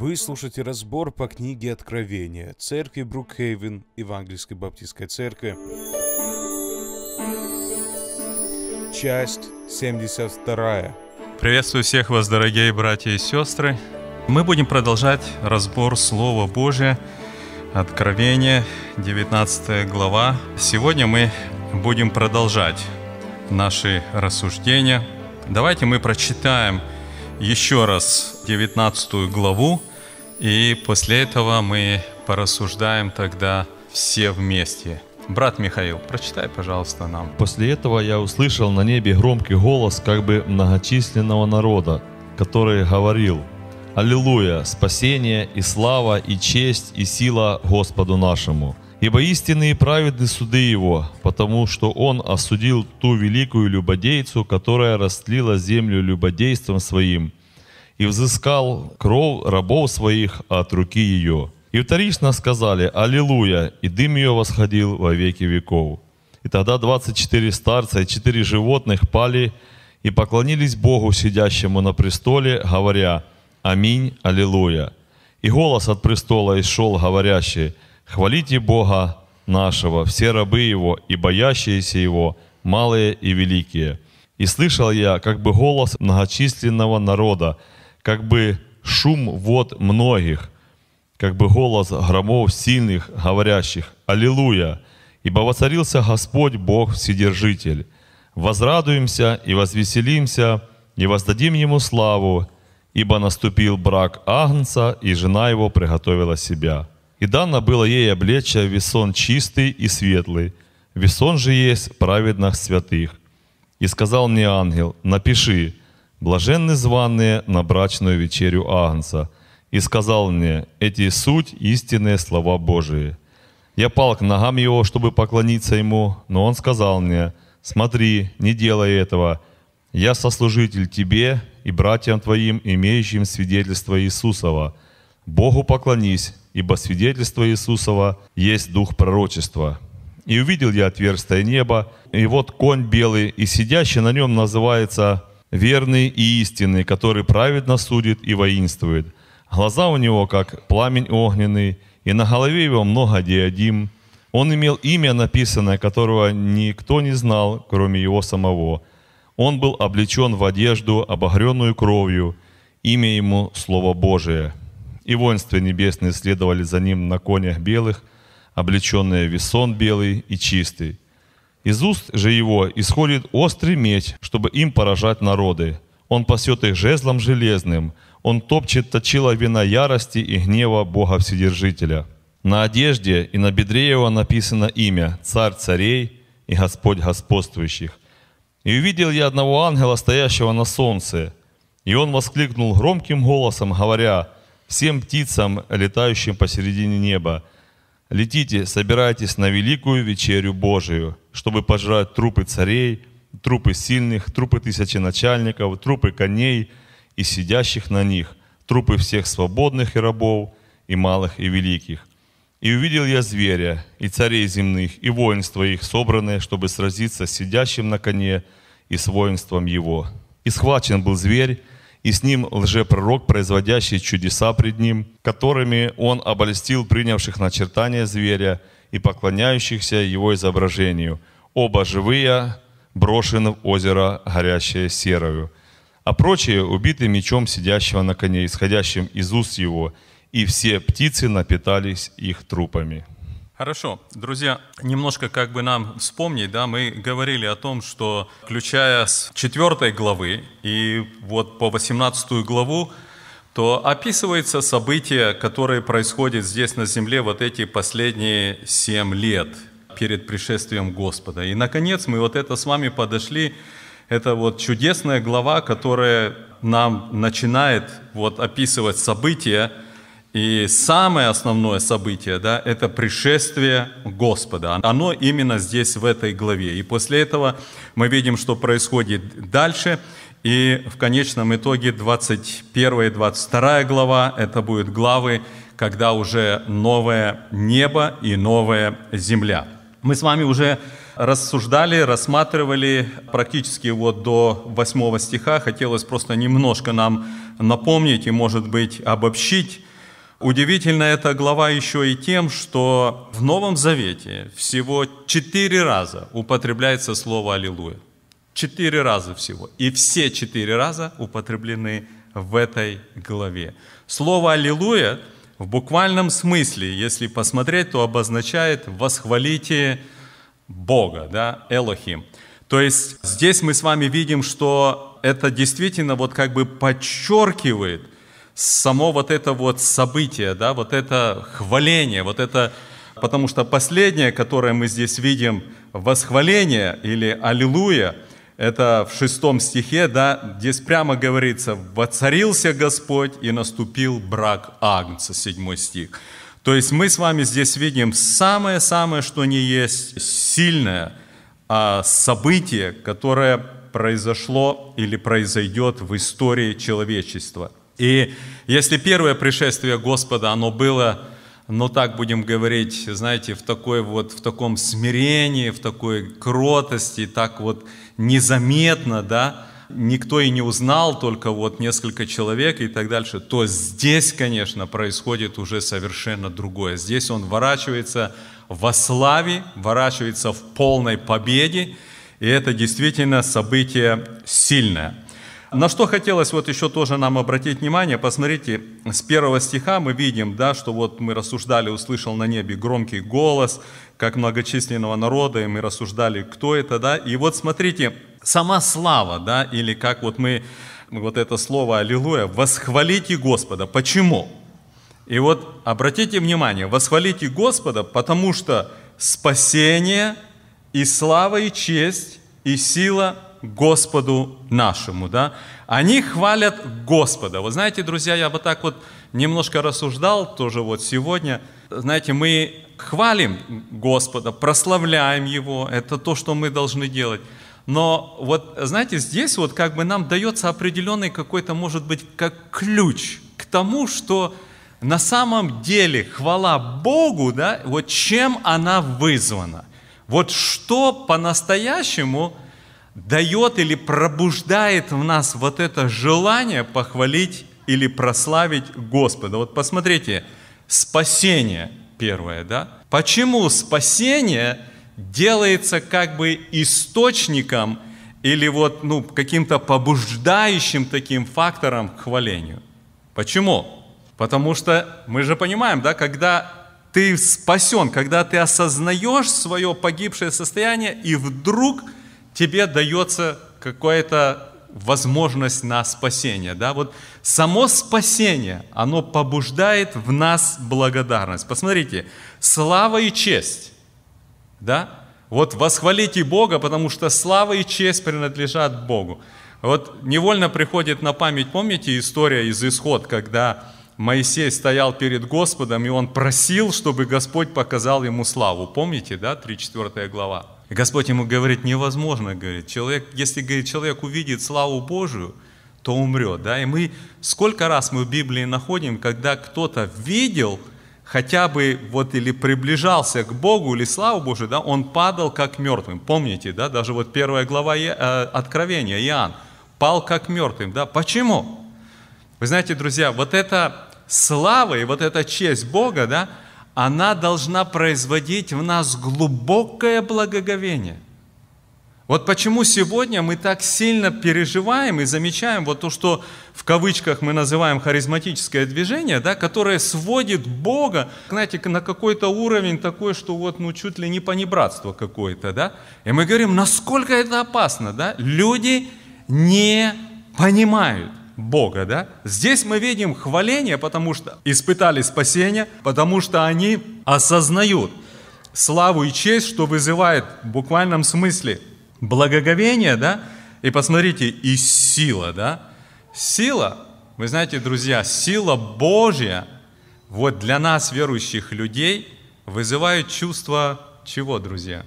Вы слушаете разбор по книге Откровения Церкви Брукхейвен Евангельской Баптистской Церкви. Часть 72. Приветствую всех вас, дорогие братья и сестры. Мы будем продолжать разбор Слова Божия, Откровение, 19 глава. Сегодня мы будем продолжать наши рассуждения. Давайте мы прочитаем еще раз 19 главу и после этого мы порассуждаем тогда все вместе. Брат Михаил, прочитай, пожалуйста, нам. После этого я услышал на небе громкий голос как бы многочисленного народа, который говорил «Аллилуйя! Спасение и слава, и честь, и сила Господу нашему!» Ибо истинные праведны суды Его, потому что Он осудил ту великую любодейцу, которая растлила землю любодейством Своим – и взыскал кров рабов своих от руки ее. И вторично сказали «Аллилуйя!» И дым ее восходил во веки веков. И тогда 24 старца и 4 животных пали и поклонились Богу, сидящему на престоле, говоря «Аминь! Аллилуйя!» И голос от престола исшел, говорящий «Хвалите Бога нашего, все рабы Его и боящиеся Его, малые и великие». И слышал я как бы голос многочисленного народа, как бы шум вод многих, как бы голос громов сильных, говорящих «Аллилуйя!» «Ибо воцарился Господь Бог Вседержитель. Возрадуемся и возвеселимся, и воздадим Ему славу, ибо наступил брак Агнца, и жена его приготовила себя. И дано было ей облечье весон чистый и светлый, весон же есть праведных святых. И сказал мне ангел, напиши, блаженны званые на брачную вечерю Агнца, и сказал мне, эти суть истинные слова Божии. Я пал к ногам его, чтобы поклониться ему, но он сказал мне, смотри, не делай этого, я сослужитель тебе и братьям твоим, имеющим свидетельство Иисусова. Богу поклонись, ибо свидетельство Иисусова есть дух пророчества. И увидел я отверстие неба, и вот конь белый, и сидящий на нем называется верный и истинный, который праведно судит и воинствует. Глаза у него, как пламень огненный, и на голове его много диадим. Он имел имя написанное, которого никто не знал, кроме его самого. Он был облечен в одежду, обогренную кровью, имя ему — Слово Божие. И воинства небесные следовали за ним на конях белых, облеченные весон белый и чистый. Из уст же его исходит острый меч, чтобы им поражать народы. Он пасет их жезлом железным, он топчет точила вина ярости и гнева Бога Вседержителя. На одежде и на бедре его написано имя «Царь царей и Господь господствующих». И увидел я одного ангела, стоящего на солнце, и он воскликнул громким голосом, говоря, «Всем птицам, летающим посередине неба, — Летите, собирайтесь на великую вечерю Божию, чтобы пожрать трупы царей, трупы сильных, трупы тысячи начальников, трупы коней и сидящих на них, трупы всех свободных и рабов, и малых, и великих. И увидел я зверя, и царей земных, и воинство их, собранное, чтобы сразиться с сидящим на коне и с воинством его. И схвачен был зверь, и с ним лжепророк, производящий чудеса пред ним, которыми он обольстил принявших начертание зверя и поклоняющихся его изображению. Оба живые брошены в озеро, горящее серою. А прочие убиты мечом сидящего на коне, исходящим из уст его, и все птицы напитались их трупами». Хорошо, друзья, немножко как бы нам вспомнить, да, мы говорили о том, что включая с 4 главы и вот по 18 главу, то описывается события, которые происходят здесь на земле вот эти последние 7 лет перед пришествием Господа. И, наконец, мы вот это с вами подошли, это вот чудесная глава, которая нам начинает вот описывать события, и самое основное событие, да, это пришествие Господа. Оно именно здесь, в этой главе. И после этого мы видим, что происходит дальше. И в конечном итоге 21 и 22 глава – это будут главы, когда уже новое небо и новая земля. Мы с вами уже рассуждали, рассматривали практически вот до 8 стиха. Хотелось просто немножко нам напомнить и, может быть, обобщить Удивительно эта глава еще и тем, что в Новом Завете всего четыре раза употребляется слово «Аллилуйя». Четыре раза всего. И все четыре раза употреблены в этой главе. Слово «Аллилуйя» в буквальном смысле, если посмотреть, то обозначает «восхвалите Бога», да, «Элохим». То есть здесь мы с вами видим, что это действительно вот как бы подчеркивает само вот это вот событие, да, вот это хваление, вот это, потому что последнее, которое мы здесь видим, восхваление или аллилуйя, это в шестом стихе, да, здесь прямо говорится, «Воцарился Господь, и наступил брак Агнца», седьмой стих. То есть мы с вами здесь видим самое-самое, что не есть сильное а событие, которое произошло или произойдет в истории человечества – и если первое пришествие Господа, оно было, ну так будем говорить, знаете, в, такой вот, в таком смирении, в такой кротости, так вот незаметно, да, никто и не узнал, только вот несколько человек и так дальше, то здесь, конечно, происходит уже совершенно другое. Здесь он ворачивается во славе, ворачивается в полной победе, и это действительно событие сильное. На что хотелось вот еще тоже нам обратить внимание, посмотрите, с первого стиха мы видим, да, что вот мы рассуждали, услышал на небе громкий голос, как многочисленного народа, и мы рассуждали, кто это, да, и вот смотрите, сама слава, да, или как вот мы, вот это слово «Аллилуйя», «восхвалите Господа». Почему? И вот обратите внимание, «восхвалите Господа», потому что спасение и слава и честь и сила – Господу нашему, да? Они хвалят Господа. Вот знаете, друзья, я вот так вот немножко рассуждал тоже вот сегодня. Знаете, мы хвалим Господа, прославляем Его, это то, что мы должны делать. Но вот, знаете, здесь вот как бы нам дается определенный какой-то, может быть, как ключ к тому, что на самом деле хвала Богу, да, вот чем она вызвана. Вот что по-настоящему – дает или пробуждает в нас вот это желание похвалить или прославить Господа. Вот посмотрите, спасение первое, да? Почему спасение делается как бы источником или вот ну, каким-то побуждающим таким фактором к хвалению? Почему? Потому что мы же понимаем, да, когда ты спасен, когда ты осознаешь свое погибшее состояние и вдруг – тебе дается какая-то возможность на спасение. Да? Вот само спасение, оно побуждает в нас благодарность. Посмотрите, слава и честь. Да? Вот восхвалите Бога, потому что слава и честь принадлежат Богу. Вот невольно приходит на память, помните история из Исход, когда Моисей стоял перед Господом, и он просил, чтобы Господь показал ему славу. Помните, да, 3-4 глава? И Господь ему говорит, невозможно, говорит, человек, если, говорит, человек увидит славу Божию, то умрет, да, и мы, сколько раз мы в Библии находим, когда кто-то видел хотя бы вот или приближался к Богу или славу Божию, да, он падал как мертвым, помните, да, даже вот первая глава э, Откровения, Иоанн, пал как мертвым, да, почему? Вы знаете, друзья, вот эта слава и вот эта честь Бога, да, она должна производить в нас глубокое благоговение. Вот почему сегодня мы так сильно переживаем и замечаем вот то, что в кавычках мы называем харизматическое движение, да, которое сводит Бога, знаете, на какой-то уровень такой, что вот ну чуть ли не понебратство какое-то, да. И мы говорим, насколько это опасно, да. Люди не понимают. Бога, да? Здесь мы видим хваление, потому что испытали спасение, потому что они осознают славу и честь, что вызывает в буквальном смысле благоговение, да? И посмотрите, и сила, да? Сила, вы знаете, друзья, сила Божья вот для нас, верующих людей, вызывает чувство чего, друзья?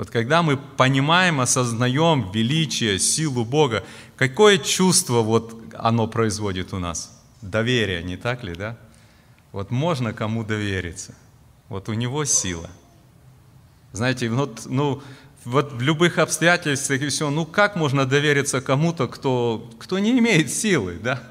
Вот когда мы понимаем, осознаем величие, силу Бога, какое чувство вот оно производит у нас? Доверие, не так ли, да? Вот можно кому довериться. Вот у него сила. Знаете, вот, ну, вот в любых обстоятельствах и все, ну как можно довериться кому-то, кто, кто не имеет силы, да?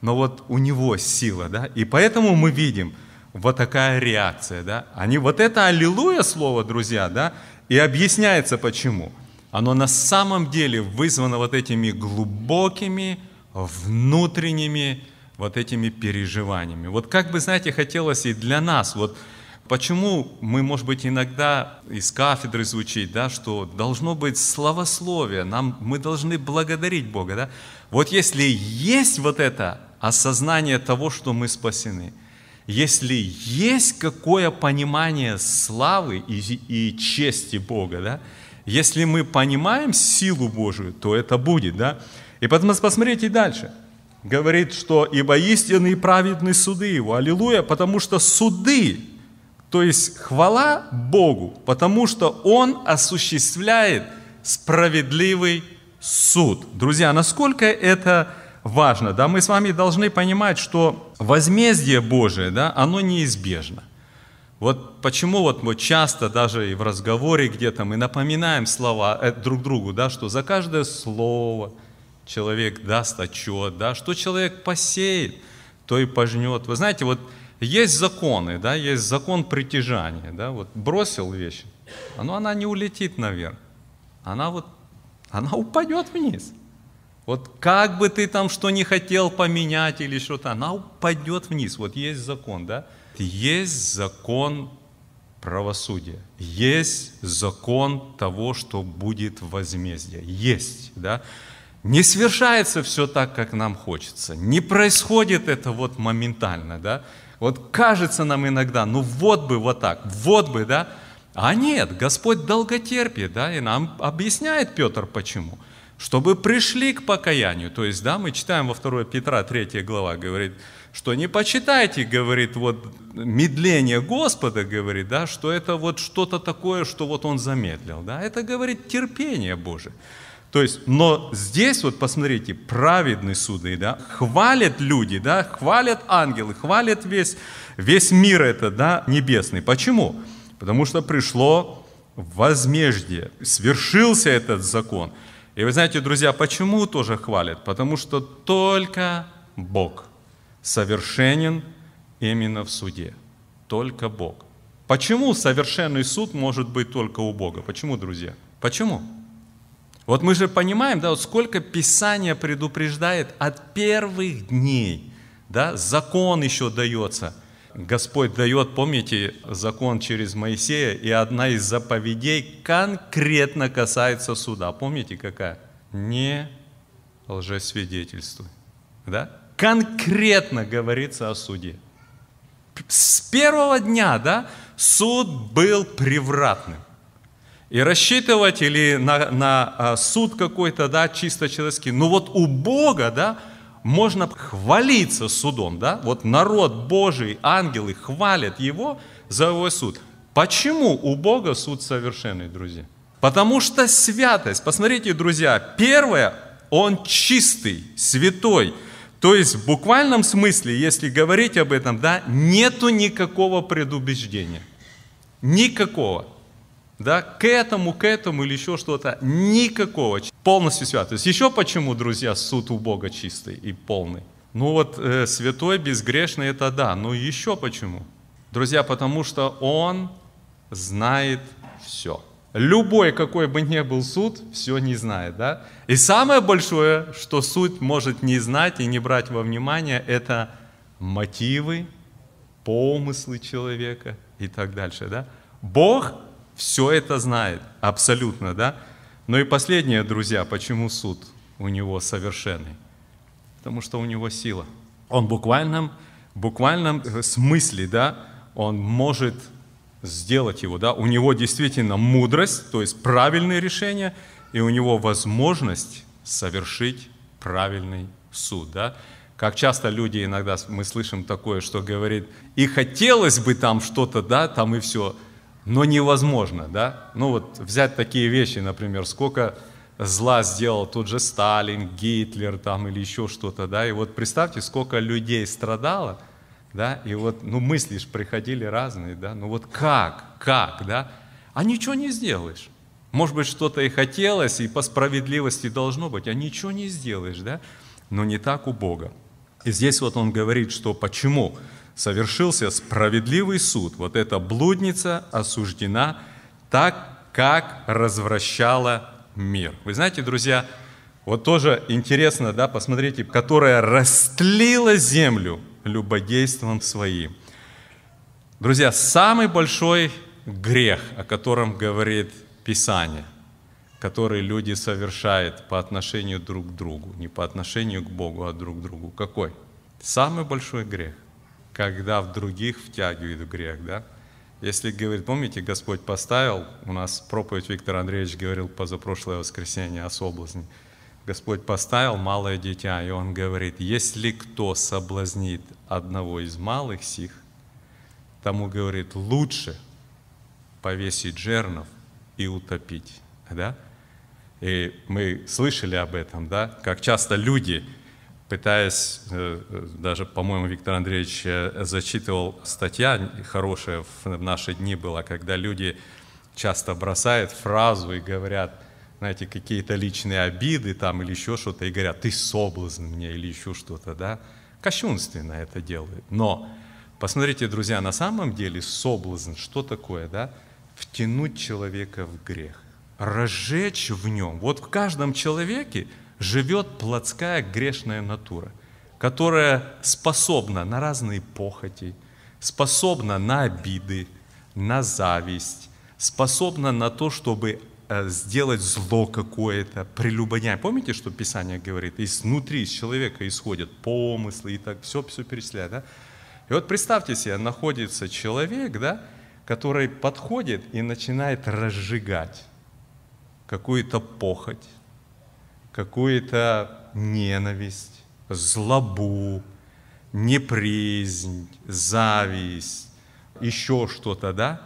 Но вот у него сила, да? И поэтому мы видим вот такая реакция, да? Они, вот это аллилуйя слово, друзья, да? И объясняется почему. Оно на самом деле вызвано вот этими глубокими, внутренними вот этими переживаниями. Вот как бы, знаете, хотелось и для нас, вот почему мы, может быть, иногда из кафедры звучит, да, что должно быть словословие, нам, мы должны благодарить Бога, да? Вот если есть вот это осознание того, что мы спасены – если есть какое понимание славы и, и чести Бога, да, если мы понимаем силу Божию, то это будет, да. И потом посмотрите дальше. Говорит, что ибо истинные праведны суды его. Аллилуйя, потому что суды, то есть хвала Богу, потому что Он осуществляет справедливый суд. Друзья, насколько это важно, да, мы с вами должны понимать, что возмездие Божие, да, оно неизбежно. Вот почему вот мы часто даже и в разговоре где-то мы напоминаем слова э, друг другу, да, что за каждое слово человек даст отчет, да, что человек посеет, то и пожнет. Вы знаете, вот есть законы, да, есть закон притяжания, да, вот бросил вещь, но она не улетит наверх, она вот, она упадет вниз. Вот как бы ты там что не хотел поменять или что-то, она упадет вниз. Вот есть закон, да? Есть закон правосудия. Есть закон того, что будет возмездие. Есть, да? Не свершается все так, как нам хочется. Не происходит это вот моментально, да? Вот кажется нам иногда, ну вот бы вот так, вот бы, да? А нет, Господь долготерпит, да? И нам объясняет Петр, почему – чтобы пришли к покаянию. То есть, да, мы читаем во 2 Петра 3 глава, говорит, что не почитайте, говорит, вот медление Господа, говорит, да, что это вот что-то такое, что вот он замедлил, да, это, говорит, терпение Божие. То есть, но здесь вот посмотрите, праведные суды, да, хвалят люди, да, хвалят ангелы, хвалят весь, весь мир это, да, небесный. Почему? Потому что пришло возмездие, свершился этот закон – и вы знаете, друзья, почему тоже хвалят? Потому что только Бог совершенен именно в суде. Только Бог. Почему совершенный суд может быть только у Бога? Почему, друзья? Почему? Вот мы же понимаем, да, вот сколько Писание предупреждает от первых дней, да, закон еще дается – Господь дает, помните, закон через Моисея, и одна из заповедей конкретно касается суда. Помните, какая? Не лжесвидетельствуй. Да? Конкретно говорится о суде. С первого дня, да, суд был превратным. И рассчитывать или на, на а, суд какой-то, да, чисто человеческий. Ну вот у Бога, да, можно хвалиться судом, да? Вот народ Божий, ангелы хвалят его за его суд. Почему у Бога суд совершенный, друзья? Потому что святость, посмотрите, друзья, первое, он чистый, святой. То есть в буквальном смысле, если говорить об этом, да, нету никакого предубеждения. Никакого да, к этому, к этому или еще что-то, никакого, полностью святый, То есть еще почему, друзья, суд у Бога чистый и полный? Ну вот э, святой, безгрешный, это да, но еще почему? Друзья, потому что он знает все. Любой, какой бы ни был суд, все не знает, да? И самое большое, что суд может не знать и не брать во внимание, это мотивы, помыслы человека и так дальше, да? Бог все это знает, абсолютно, да? Но и последнее, друзья, почему суд у него совершенный? Потому что у него сила. Он в буквальном, э, смысле, да, он может сделать его, да, у него действительно мудрость, то есть правильные решения, и у него возможность совершить правильный суд, да. Как часто люди иногда, мы слышим такое, что говорит, и хотелось бы там что-то, да, там и все – но невозможно, да? Ну вот взять такие вещи, например, сколько зла сделал тот же Сталин, Гитлер там или еще что-то, да? И вот представьте, сколько людей страдало, да? И вот, ну мысли же приходили разные, да? Ну вот как, как, да? А ничего не сделаешь. Может быть, что-то и хотелось, и по справедливости должно быть, а ничего не сделаешь, да? Но не так у Бога. И здесь вот он говорит, что почему? совершился справедливый суд. Вот эта блудница осуждена так, как развращала мир. Вы знаете, друзья, вот тоже интересно, да, посмотрите, которая растлила землю любодейством своим. Друзья, самый большой грех, о котором говорит Писание, который люди совершают по отношению друг к другу, не по отношению к Богу, а друг к другу, какой? Самый большой грех – когда в других втягивает в грех, да? Если, говорит, помните, Господь поставил, у нас проповедь Виктор Андреевич говорил позапрошлое воскресенье о соблазне, Господь поставил малое дитя, и Он говорит, если кто соблазнит одного из малых сих, тому, говорит, лучше повесить жернов и утопить. Да? И мы слышали об этом, да? как часто люди – пытаясь, э, э, даже, по-моему, Виктор Андреевич э, зачитывал статья хорошая в наши дни была, когда люди часто бросают фразу и говорят, знаете, какие-то личные обиды там или еще что-то, и говорят, ты соблазн мне или еще что-то, да? Кощунственно это делают. Но посмотрите, друзья, на самом деле соблазн, что такое, да? Втянуть человека в грех, разжечь в нем. Вот в каждом человеке – живет плотская грешная натура, которая способна на разные похоти, способна на обиды, на зависть, способна на то, чтобы э, сделать зло какое-то, прелюбодеяние. Помните, что Писание говорит? Изнутри, из человека исходят помыслы и так, все, все перечисляет. Да? И вот представьте себе, находится человек, да, который подходит и начинает разжигать какую-то похоть, какую-то ненависть, злобу, неприязнь, зависть, еще что-то, да,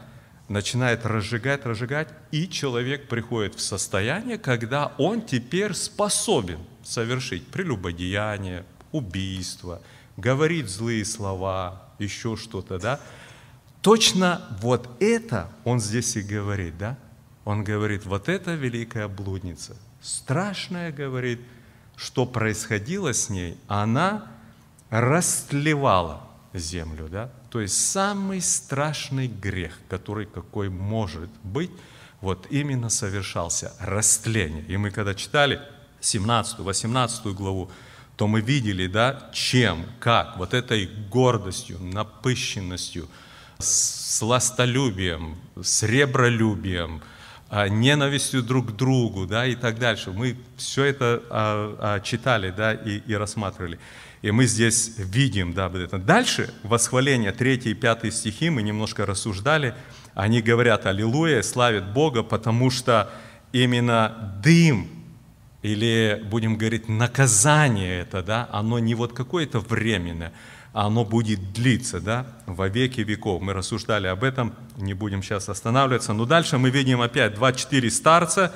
начинает разжигать, разжигать, и человек приходит в состояние, когда он теперь способен совершить прелюбодеяние, убийство, говорит злые слова, еще что-то, да. Точно вот это он здесь и говорит, да. Он говорит, вот это великая блудница. Страшная, говорит, что происходило с ней. Она растлевала землю, да? То есть самый страшный грех, который какой может быть, вот именно совершался растление. И мы когда читали 17-18 главу, то мы видели, да, чем, как, вот этой гордостью, напыщенностью, сластолюбием, сребролюбием – а, ненавистью друг к другу, да, и так дальше. Мы все это а, а, читали, да, и, и рассматривали. И мы здесь видим, да, вот это. Дальше восхваление, 3 и 5 стихи, мы немножко рассуждали. Они говорят «Аллилуйя», славят Бога, потому что именно дым или, будем говорить, наказание это, да, оно не вот какое-то временное, а оно будет длиться, да, во веки веков. Мы рассуждали об этом, не будем сейчас останавливаться. Но дальше мы видим опять 24 старца,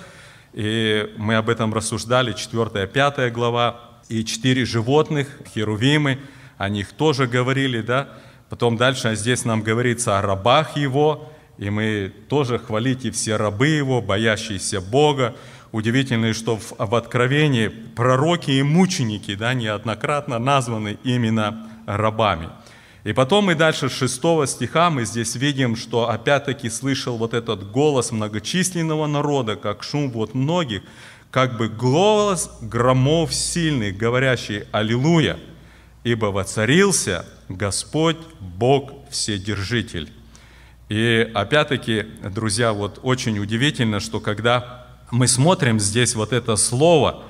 и мы об этом рассуждали, 4, 5 глава, и 4 животных, херувимы, о них тоже говорили, да. Потом дальше а здесь нам говорится о рабах его, и мы тоже хвалите все рабы его, боящиеся Бога. Удивительно, что в, в Откровении пророки и мученики, да, неоднократно названы именно рабами. И потом мы дальше с 6 стиха мы здесь видим, что опять-таки слышал вот этот голос многочисленного народа, как шум вот многих, как бы голос громов сильных, говорящий «Аллилуйя!» ибо воцарился Господь Бог Вседержитель. И опять-таки, друзья, вот очень удивительно, что когда мы смотрим здесь вот это слово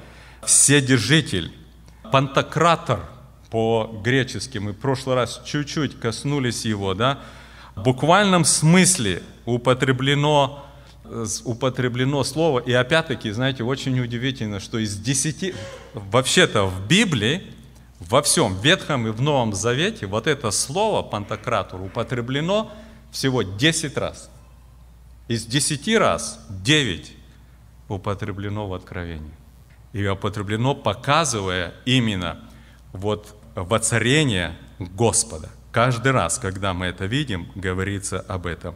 «вседержитель», «пантократор», по-гречески. Мы в прошлый раз чуть-чуть коснулись его, да? В буквальном смысле употреблено, э, употреблено слово, и опять-таки, знаете, очень удивительно, что из десяти, вообще-то в Библии, во всем Ветхом и в Новом Завете вот это слово «пантократор» употреблено всего 10 раз. Из 10 раз 9 употреблено в Откровении. И употреблено, показывая именно – вот воцарение Господа. Каждый раз, когда мы это видим, говорится об этом.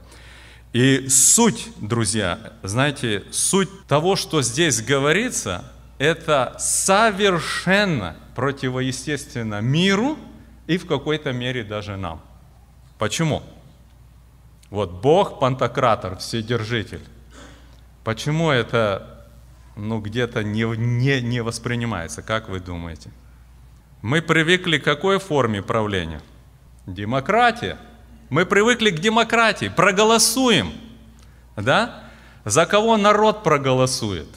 И суть, друзья, знаете, суть того, что здесь говорится, это совершенно противоестественно миру и в какой-то мере даже нам. Почему? Вот Бог пантократор, вседержитель. Почему это ну, где-то не, не, не воспринимается, как вы думаете? Мы привыкли к какой форме правления? Демократия. Мы привыкли к демократии. Проголосуем. Да? За кого народ проголосует?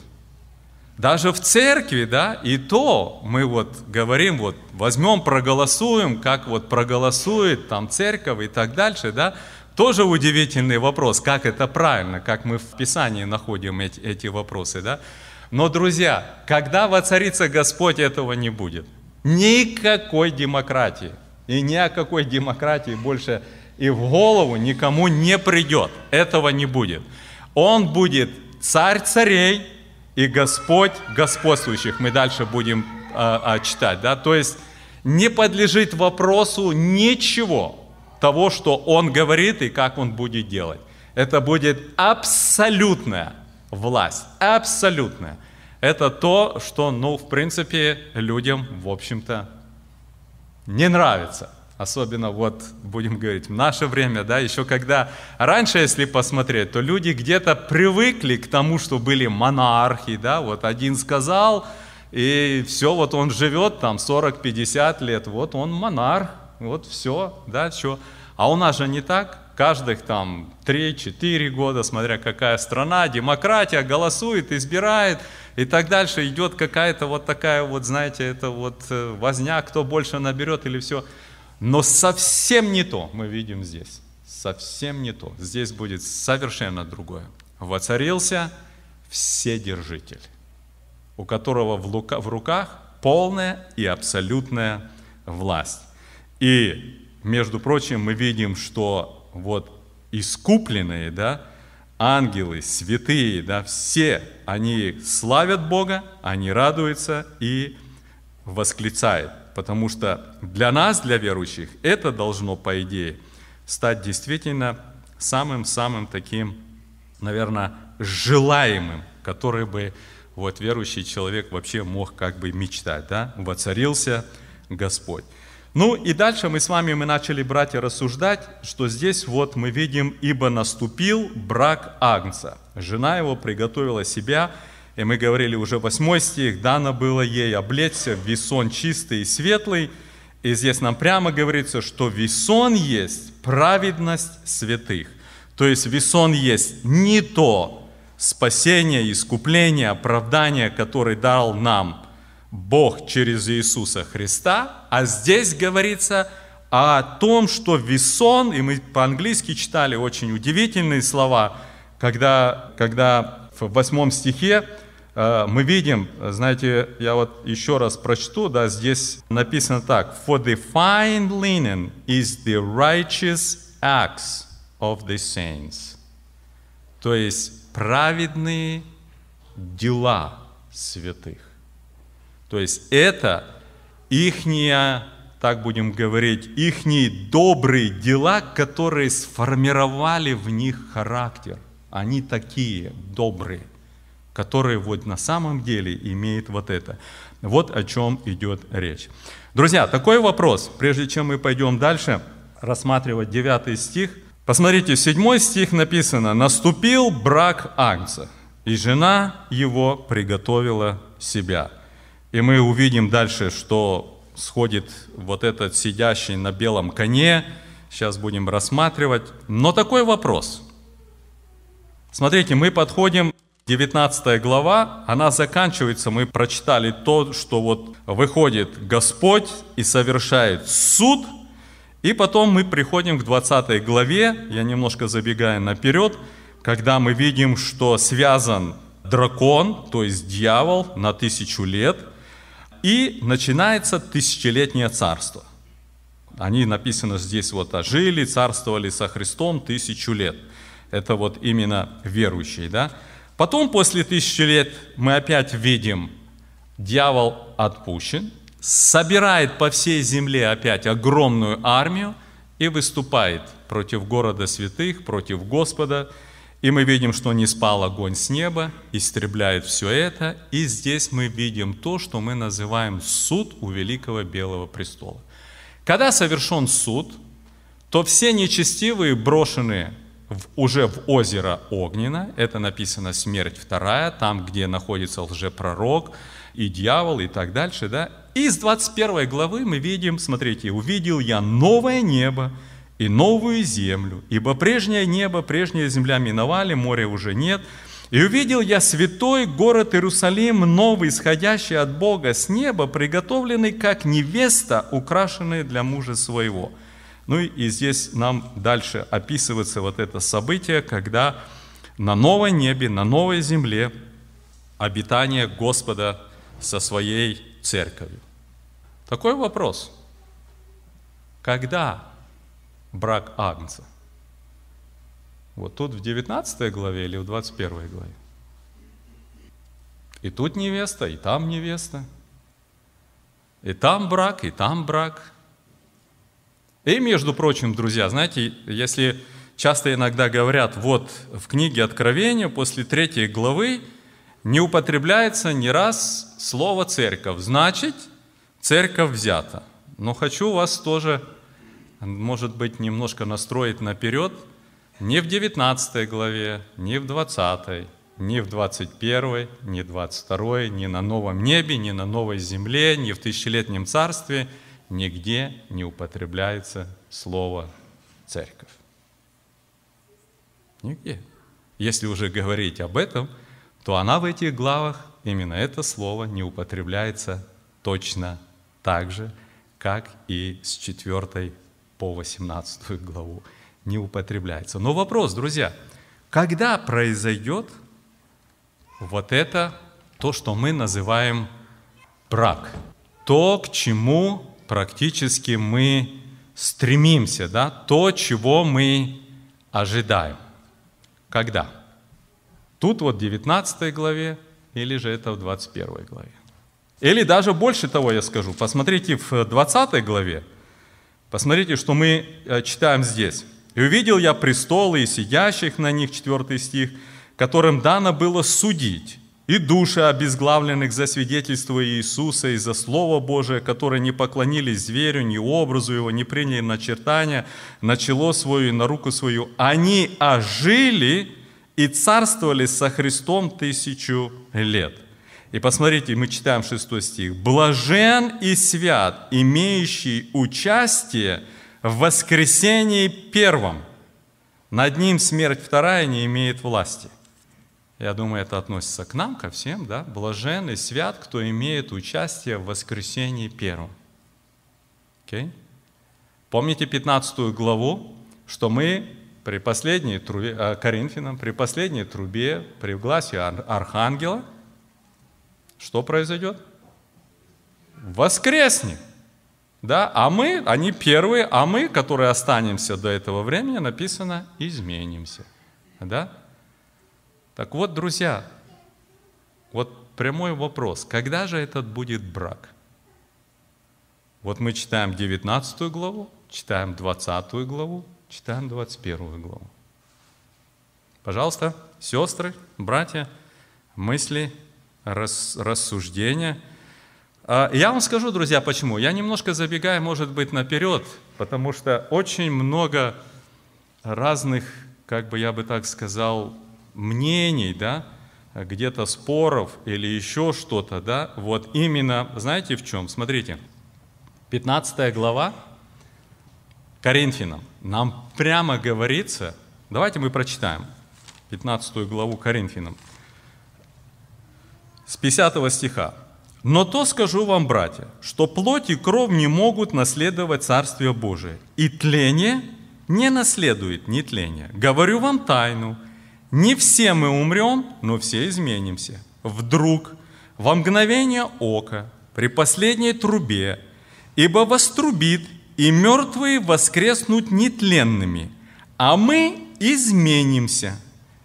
Даже в церкви, да, и то мы вот говорим, вот возьмем, проголосуем, как вот проголосует там церковь и так дальше, да, тоже удивительный вопрос, как это правильно, как мы в Писании находим эти, эти вопросы, да. Но, друзья, когда воцарится Господь, этого не будет – Никакой демократии. И ни о какой демократии больше и в голову никому не придет. Этого не будет. Он будет царь царей и Господь господствующих. Мы дальше будем а, а, читать. Да? То есть не подлежит вопросу ничего того, что он говорит и как он будет делать. Это будет абсолютная власть. Абсолютная это то, что, ну, в принципе, людям, в общем-то, не нравится. Особенно вот, будем говорить, в наше время, да, еще когда раньше, если посмотреть, то люди где-то привыкли к тому, что были монархи, да, вот один сказал, и все, вот он живет там 40-50 лет, вот он монарх, вот все, да, что. А у нас же не так. Каждых там 3-4 года, смотря какая страна, демократия, голосует, избирает и так дальше. Идет какая-то вот такая вот, знаете, это вот э, возня, кто больше наберет или все. Но совсем не то мы видим здесь. Совсем не то. Здесь будет совершенно другое. Воцарился Вседержитель, у которого в, в руках полная и абсолютная власть. И между прочим, мы видим, что вот искупленные, да, ангелы, святые, да, все они славят Бога, они радуются и восклицают. Потому что для нас, для верующих, это должно, по идее, стать действительно самым-самым таким, наверное, желаемым, который бы вот верующий человек вообще мог как бы мечтать, да, воцарился Господь. Ну и дальше мы с вами мы начали, брать и рассуждать, что здесь вот мы видим, ибо наступил брак Агнца. Жена его приготовила себя, и мы говорили уже 8 стих, дано было ей облечься, весон чистый и светлый. И здесь нам прямо говорится, что весон есть праведность святых. То есть весон есть не то спасение, искупление, оправдание, которое дал нам Бог через Иисуса Христа, а здесь говорится о том, что весон, и мы по-английски читали очень удивительные слова, когда, когда в восьмом стихе э, мы видим, знаете, я вот еще раз прочту, да, здесь написано так. «For the fine linen is the righteous acts of the saints». То есть праведные дела святых. То есть это ихняя, так будем говорить, ихние добрые дела, которые сформировали в них характер. Они такие добрые, которые вот на самом деле имеют вот это. Вот о чем идет речь. Друзья, такой вопрос, прежде чем мы пойдем дальше, рассматривать 9 стих. Посмотрите, 7 стих написано, «Наступил брак Агнца, и жена его приготовила себя». И мы увидим дальше, что сходит вот этот сидящий на белом коне. Сейчас будем рассматривать. Но такой вопрос. Смотрите, мы подходим 19 глава, она заканчивается, мы прочитали то, что вот выходит Господь и совершает суд, и потом мы приходим к 20 главе, я немножко забегаю наперед, когда мы видим, что связан дракон, то есть дьявол на тысячу лет – и начинается тысячелетнее царство. Они написано здесь вот, а жили, царствовали со Христом тысячу лет. Это вот именно верующие, да? Потом, после тысячи лет, мы опять видим, дьявол отпущен, собирает по всей земле опять огромную армию и выступает против города святых, против Господа, и мы видим, что не спал огонь с неба, истребляет все это. И здесь мы видим то, что мы называем суд у великого белого престола. Когда совершен суд, то все нечестивые брошены в, уже в озеро Огнено, это написано «Смерть вторая», там, где находится лжепророк и дьявол и так дальше, да. И с 21 главы мы видим, смотрите, «Увидел я новое небо и новую землю, ибо прежнее небо, прежняя земля миновали, моря уже нет. И увидел я святой город Иерусалим, новый, исходящий от Бога с неба, приготовленный как невеста, украшенная для мужа своего». Ну и здесь нам дальше описывается вот это событие, когда на новом небе, на новой земле обитание Господа со своей церковью. Такой вопрос. Когда брак Агнца. Вот тут в 19 главе или в 21 главе. И тут невеста, и там невеста. И там брак, и там брак. И, между прочим, друзья, знаете, если часто иногда говорят, вот в книге Откровения после третьей главы не употребляется ни раз слово «церковь». Значит, церковь взята. Но хочу вас тоже может быть, немножко настроить наперед, не в 19 главе, не в 20, не в 21, не в 22, не на новом небе, не на новой земле, не в тысячелетнем царстве, нигде не употребляется слово «церковь». Нигде. Если уже говорить об этом, то она в этих главах, именно это слово, не употребляется точно так же, как и с четвертой по 18 главу не употребляется. Но вопрос, друзья, когда произойдет вот это, то, что мы называем брак, то, к чему практически мы стремимся, да, то, чего мы ожидаем. Когда? Тут вот в 19 главе или же это в 21 главе. Или даже больше того я скажу. Посмотрите в 20 главе, Посмотрите, что мы э, читаем здесь. «И увидел я престолы и сидящих на них», 4 стих, «которым дано было судить, и души обезглавленных за свидетельство Иисуса и за Слово Божие, которые не поклонились зверю, ни образу его, не приняли начертания, начало свою и на руку свою, они ожили и царствовали со Христом тысячу лет». И посмотрите, мы читаем 6 стих. «Блажен и свят, имеющий участие в воскресении первом. Над ним смерть вторая не имеет власти». Я думаю, это относится к нам, ко всем, да? «Блажен и свят, кто имеет участие в воскресении первом». Okay? Помните 15 главу, что мы при последней трубе, э, Коринфянам, при последней трубе, при гласе архангела – что произойдет? Воскреснет. Да? А мы, они первые, а мы, которые останемся до этого времени, написано, изменимся. Да? Так вот, друзья, вот прямой вопрос, когда же этот будет брак? Вот мы читаем 19 главу, читаем 20 главу, читаем 21 главу. Пожалуйста, сестры, братья, мысли рассуждения. А, я вам скажу, друзья, почему. Я немножко забегаю, может быть, наперед, потому что очень много разных, как бы я бы так сказал, мнений, да, где-то споров или еще что-то, да, вот именно, знаете в чем? Смотрите, 15 глава Коринфянам нам прямо говорится, давайте мы прочитаем 15 главу Коринфянам, с 50 стиха. «Но то скажу вам, братья, что плоть и кровь не могут наследовать Царствие Божие, и тление не наследует ни тление. Говорю вам тайну, не все мы умрем, но все изменимся. Вдруг, во мгновение ока, при последней трубе, ибо вострубит, и мертвые воскреснут нетленными, а мы изменимся.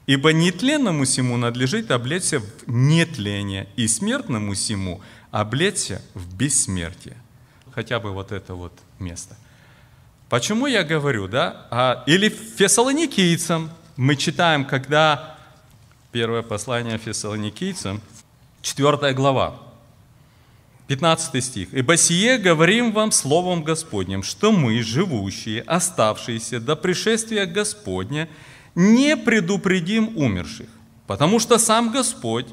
Ибо нетленному сему надлежит облечься в нетление, и смертному сему облечься в бессмертие. Хотя бы вот это вот место. Почему я говорю, да? А, или фессалоникийцам мы читаем, когда первое послание фессалоникийцам, 4 глава, 15 стих. «Ибо сие говорим вам словом Господним, что мы, живущие, оставшиеся до пришествия Господня, не предупредим умерших, потому что сам Господь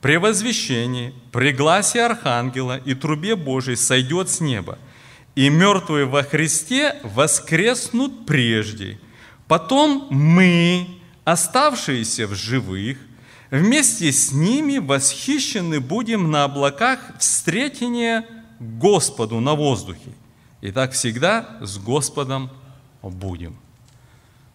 при возвещении, при гласе Архангела и трубе Божией сойдет с неба, и мертвые во Христе воскреснут прежде. Потом мы, оставшиеся в живых, вместе с ними восхищены будем на облаках встретения Господу на воздухе. И так всегда с Господом будем.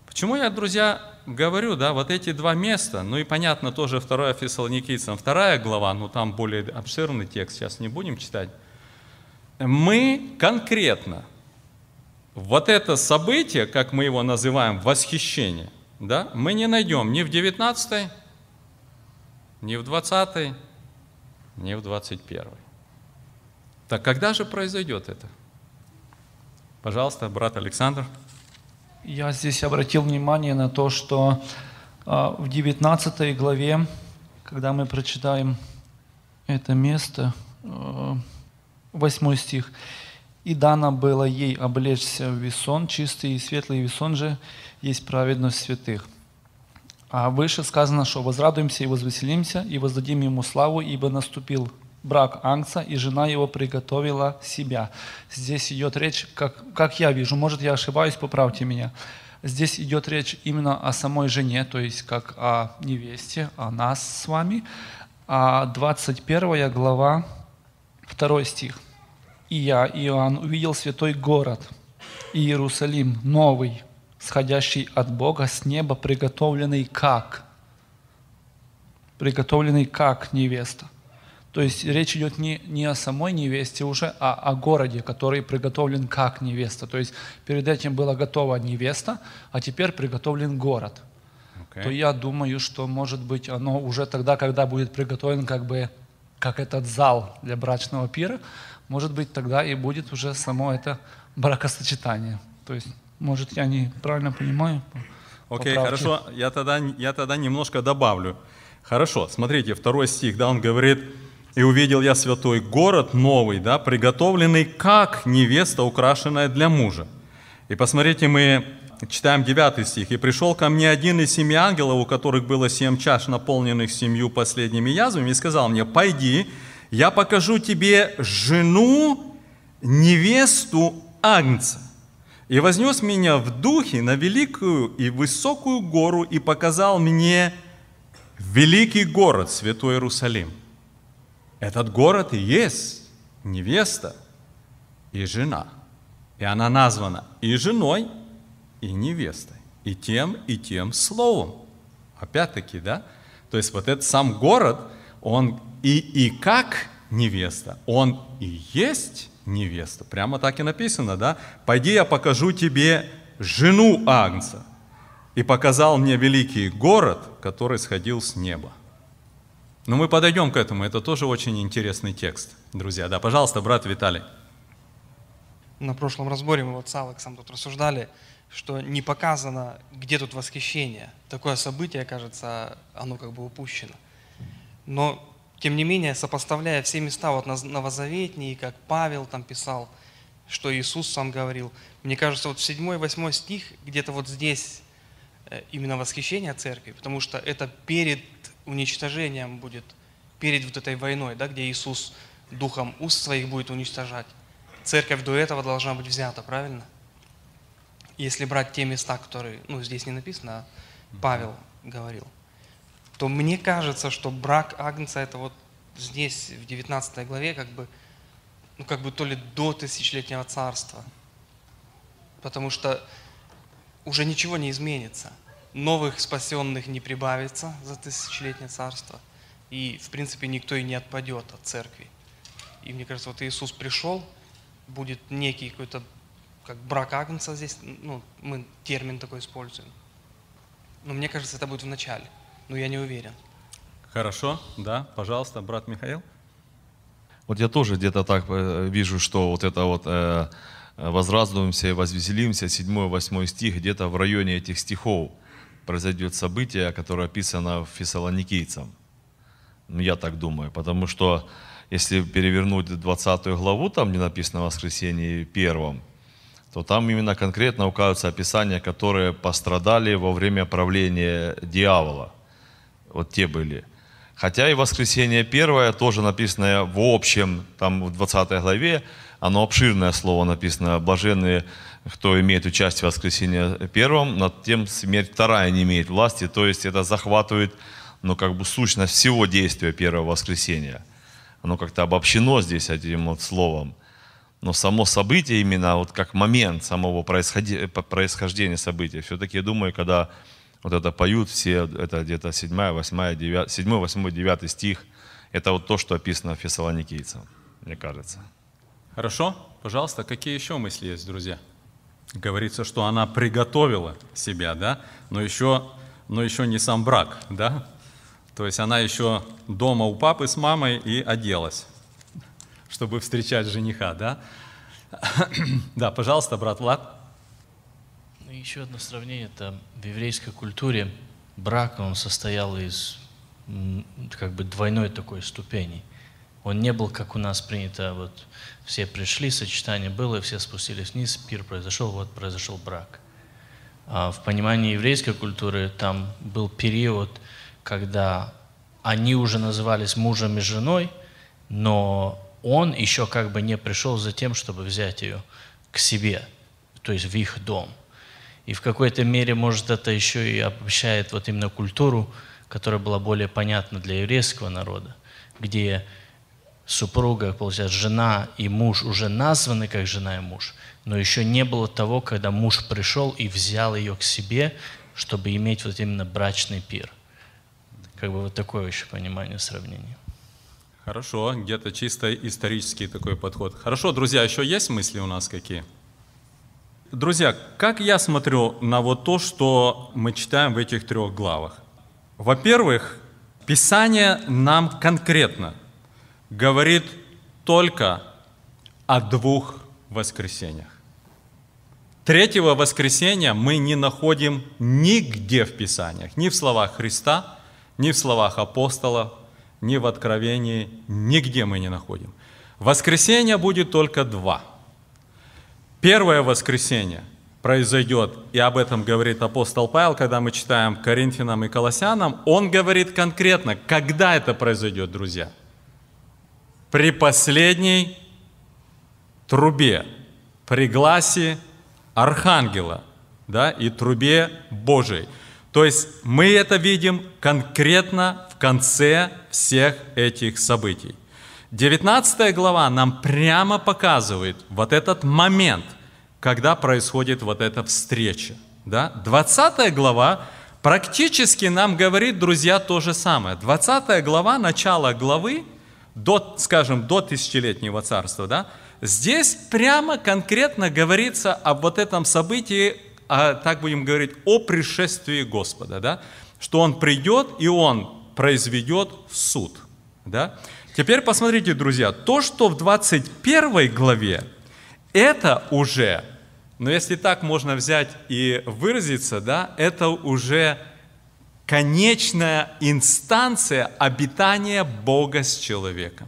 Почему я, друзья, говорю, да, вот эти два места, ну и понятно тоже 2 Фессалоникийцам, 2 глава, ну там более обширный текст, сейчас не будем читать. Мы конкретно вот это событие, как мы его называем, восхищение, да, мы не найдем ни в 19, ни в 20, ни в 21. Так когда же произойдет это? Пожалуйста, брат Александр. Я здесь обратил внимание на то, что а, в 19 главе, когда мы прочитаем это место, 8 э, стих, «И дано было ей облечься в весон чистый и светлый, весон же есть праведность святых». А выше сказано, что возрадуемся и возвеселимся, и воздадим ему славу, ибо наступил брак Ангса, и жена его приготовила себя. Здесь идет речь, как, как я вижу, может я ошибаюсь, поправьте меня. Здесь идет речь именно о самой жене, то есть как о невесте, о нас с вами. А 21 глава, 2 стих. «И я, Иоанн, увидел святой город, Иерусалим, новый, сходящий от Бога с неба, приготовленный как?» Приготовленный как невеста. То есть речь идет не, не о самой невесте уже, а о городе, который приготовлен как невеста. То есть перед этим была готова невеста, а теперь приготовлен город. Okay. То я думаю, что может быть оно уже тогда, когда будет приготовлен как бы как этот зал для брачного пира, может быть тогда и будет уже само это бракосочетание. То есть, может, я неправильно понимаю? Окей, okay, хорошо. Я тогда, я тогда немножко добавлю. Хорошо, смотрите, второй стих, да, он говорит, и увидел я святой город новый, да, приготовленный как невеста, украшенная для мужа. И посмотрите, мы читаем 9 стих. «И пришел ко мне один из семи ангелов, у которых было семь чаш, наполненных семью последними язвами, и сказал мне, «Пойди, я покажу тебе жену, невесту Агнца». И вознес меня в духе на великую и высокую гору и показал мне великий город, Святой Иерусалим – этот город и есть невеста и жена. И она названа и женой, и невестой. И тем, и тем словом. Опять-таки, да? То есть вот этот сам город, он и, и как невеста, он и есть невеста. Прямо так и написано, да? «Пойди, я покажу тебе жену Агнца». И показал мне великий город, который сходил с неба. Но ну, мы подойдем к этому, это тоже очень интересный текст, друзья. Да, пожалуйста, брат Виталий. На прошлом разборе мы вот с Алексом тут рассуждали, что не показано, где тут восхищение. Такое событие, кажется, оно как бы упущено. Но, тем не менее, сопоставляя все места вот новозаветние, как Павел там писал, что Иисус сам говорил, мне кажется, вот 7-8 стих где-то вот здесь э, именно восхищение церкви, потому что это перед уничтожением будет перед вот этой войной, да, где Иисус духом уст своих будет уничтожать. Церковь до этого должна быть взята, правильно? Если брать те места, которые, ну, здесь не написано, а Павел говорил, то мне кажется, что брак Агнца это вот здесь, в 19 главе, как бы, ну, как бы то ли до тысячелетнего царства. Потому что уже ничего не изменится – новых спасенных не прибавится за тысячелетнее царство, и, в принципе, никто и не отпадет от церкви. И мне кажется, вот Иисус пришел, будет некий какой-то, как брак Агнца здесь, ну, мы термин такой используем. Но мне кажется, это будет в начале, но я не уверен. Хорошо, да, пожалуйста, брат Михаил. Вот я тоже где-то так э, вижу, что вот это вот э, возрадуемся и возвеселимся, 7-8 стих, где-то в районе этих стихов – произойдет событие, которое описано в Фессалоникийцам. Ну, я так думаю, потому что если перевернуть 20 главу, там не написано воскресенье первом, то там именно конкретно указываются описания, которые пострадали во время правления дьявола. Вот те были. Хотя и воскресенье первое тоже написано в общем, там в 20 главе, оно обширное слово написано, блаженные кто имеет участие в воскресенье первом, над тем смерть вторая не имеет власти, то есть это захватывает, ну, как бы сущность всего действия первого воскресения, Оно как-то обобщено здесь этим вот словом. Но само событие именно, вот как момент самого происхождения события, все-таки я думаю, когда вот это поют все, это где-то 7, 8, 9, 7, 8, 9 стих, это вот то, что описано в Фессалоникийцам, мне кажется. Хорошо, пожалуйста, какие еще мысли есть, друзья? говорится, что она приготовила себя, да, но еще, но еще не сам брак, да, то есть она еще дома у папы с мамой и оделась, чтобы встречать жениха, да. Да, пожалуйста, брат Влад. Ну, еще одно сравнение, это в еврейской культуре брак, он состоял из как бы двойной такой ступени. Он не был, как у нас принято, вот все пришли, сочетание было, все спустились вниз, пир произошел, вот произошел брак. А в понимании еврейской культуры там был период, когда они уже назывались мужем и женой, но он еще как бы не пришел за тем, чтобы взять ее к себе, то есть в их дом. И в какой-то мере, может, это еще и обобщает вот именно культуру, которая была более понятна для еврейского народа, где супруга, получается, жена и муж уже названы как жена и муж, но еще не было того, когда муж пришел и взял ее к себе, чтобы иметь вот именно брачный пир. Как бы вот такое еще понимание сравнения. Хорошо, где-то чисто исторический такой подход. Хорошо, друзья, еще есть мысли у нас какие? Друзья, как я смотрю на вот то, что мы читаем в этих трех главах? Во-первых, Писание нам конкретно говорит только о двух воскресениях. Третьего воскресения мы не находим нигде в Писаниях, ни в словах Христа, ни в словах апостолов, ни в Откровении, нигде мы не находим. Воскресения будет только два. Первое воскресенье произойдет, и об этом говорит апостол Павел, когда мы читаем Коринфянам и Колоссянам, он говорит конкретно, когда это произойдет, друзья – при последней трубе, при гласе архангела да, и трубе Божией. То есть мы это видим конкретно в конце всех этих событий. 19 глава нам прямо показывает вот этот момент, когда происходит вот эта встреча. Да? 20 глава практически нам говорит, друзья, то же самое. 20 глава, начало главы – до, скажем, до тысячелетнего царства, да, здесь прямо конкретно говорится об вот этом событии, а, так будем говорить, о пришествии Господа, да, что Он придет и Он произведет суд, да. Теперь посмотрите, друзья, то, что в 21 главе, это уже, но ну, если так можно взять и выразиться, да, это уже конечная инстанция обитания Бога с человеком.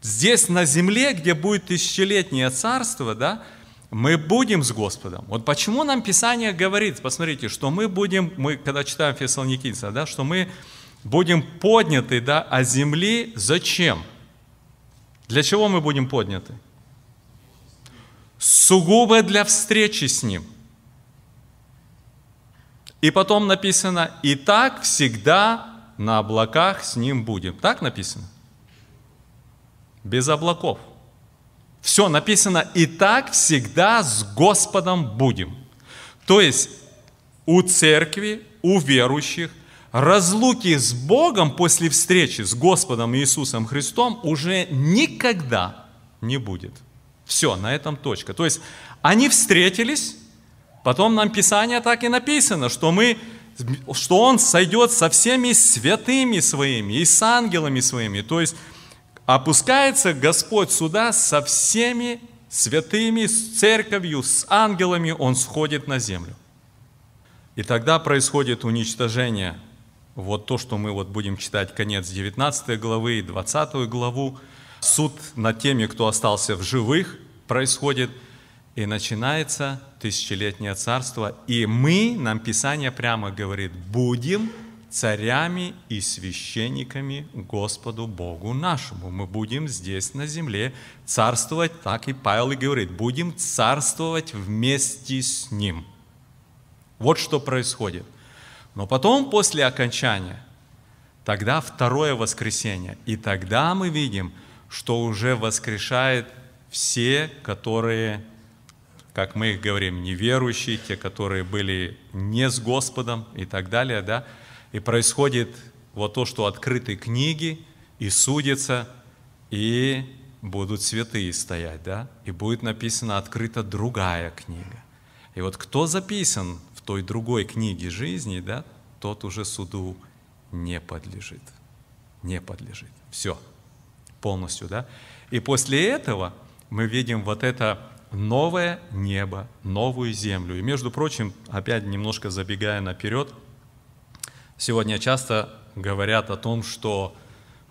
Здесь на земле, где будет тысячелетнее царство, да, мы будем с Господом. Вот почему нам Писание говорит, посмотрите, что мы будем, мы когда читаем Фессалоникийца, да, что мы будем подняты да, а земли зачем? Для чего мы будем подняты? Сугубо для встречи с Ним. И потом написано, и так всегда на облаках с ним будем. Так написано? Без облаков. Все написано, и так всегда с Господом будем. То есть у церкви, у верующих разлуки с Богом после встречи с Господом Иисусом Христом уже никогда не будет. Все, на этом точка. То есть они встретились, Потом нам Писание так и написано, что мы что Он сойдет со всеми святыми своими и с ангелами своими. То есть опускается Господь сюда со всеми святыми, с церковью, с ангелами, Он сходит на землю. И тогда происходит уничтожение. Вот то, что мы вот будем читать конец 19 главы и 20 главу. Суд над теми, кто остался в живых, происходит – и начинается тысячелетнее царство. И мы, нам Писание прямо говорит, будем царями и священниками Господу Богу нашему. Мы будем здесь на земле царствовать, так и Павел и говорит, будем царствовать вместе с Ним. Вот что происходит. Но потом, после окончания, тогда второе воскресенье, и тогда мы видим, что уже воскрешает все, которые как мы их говорим, неверующие, те, которые были не с Господом и так далее, да, и происходит вот то, что открыты книги и судятся, и будут святые стоять, да, и будет написана открыта другая книга. И вот кто записан в той другой книге жизни, да, тот уже суду не подлежит. Не подлежит. Все. Полностью, да. И после этого мы видим вот это новое небо, новую землю. И, между прочим, опять немножко забегая наперед, сегодня часто говорят о том, что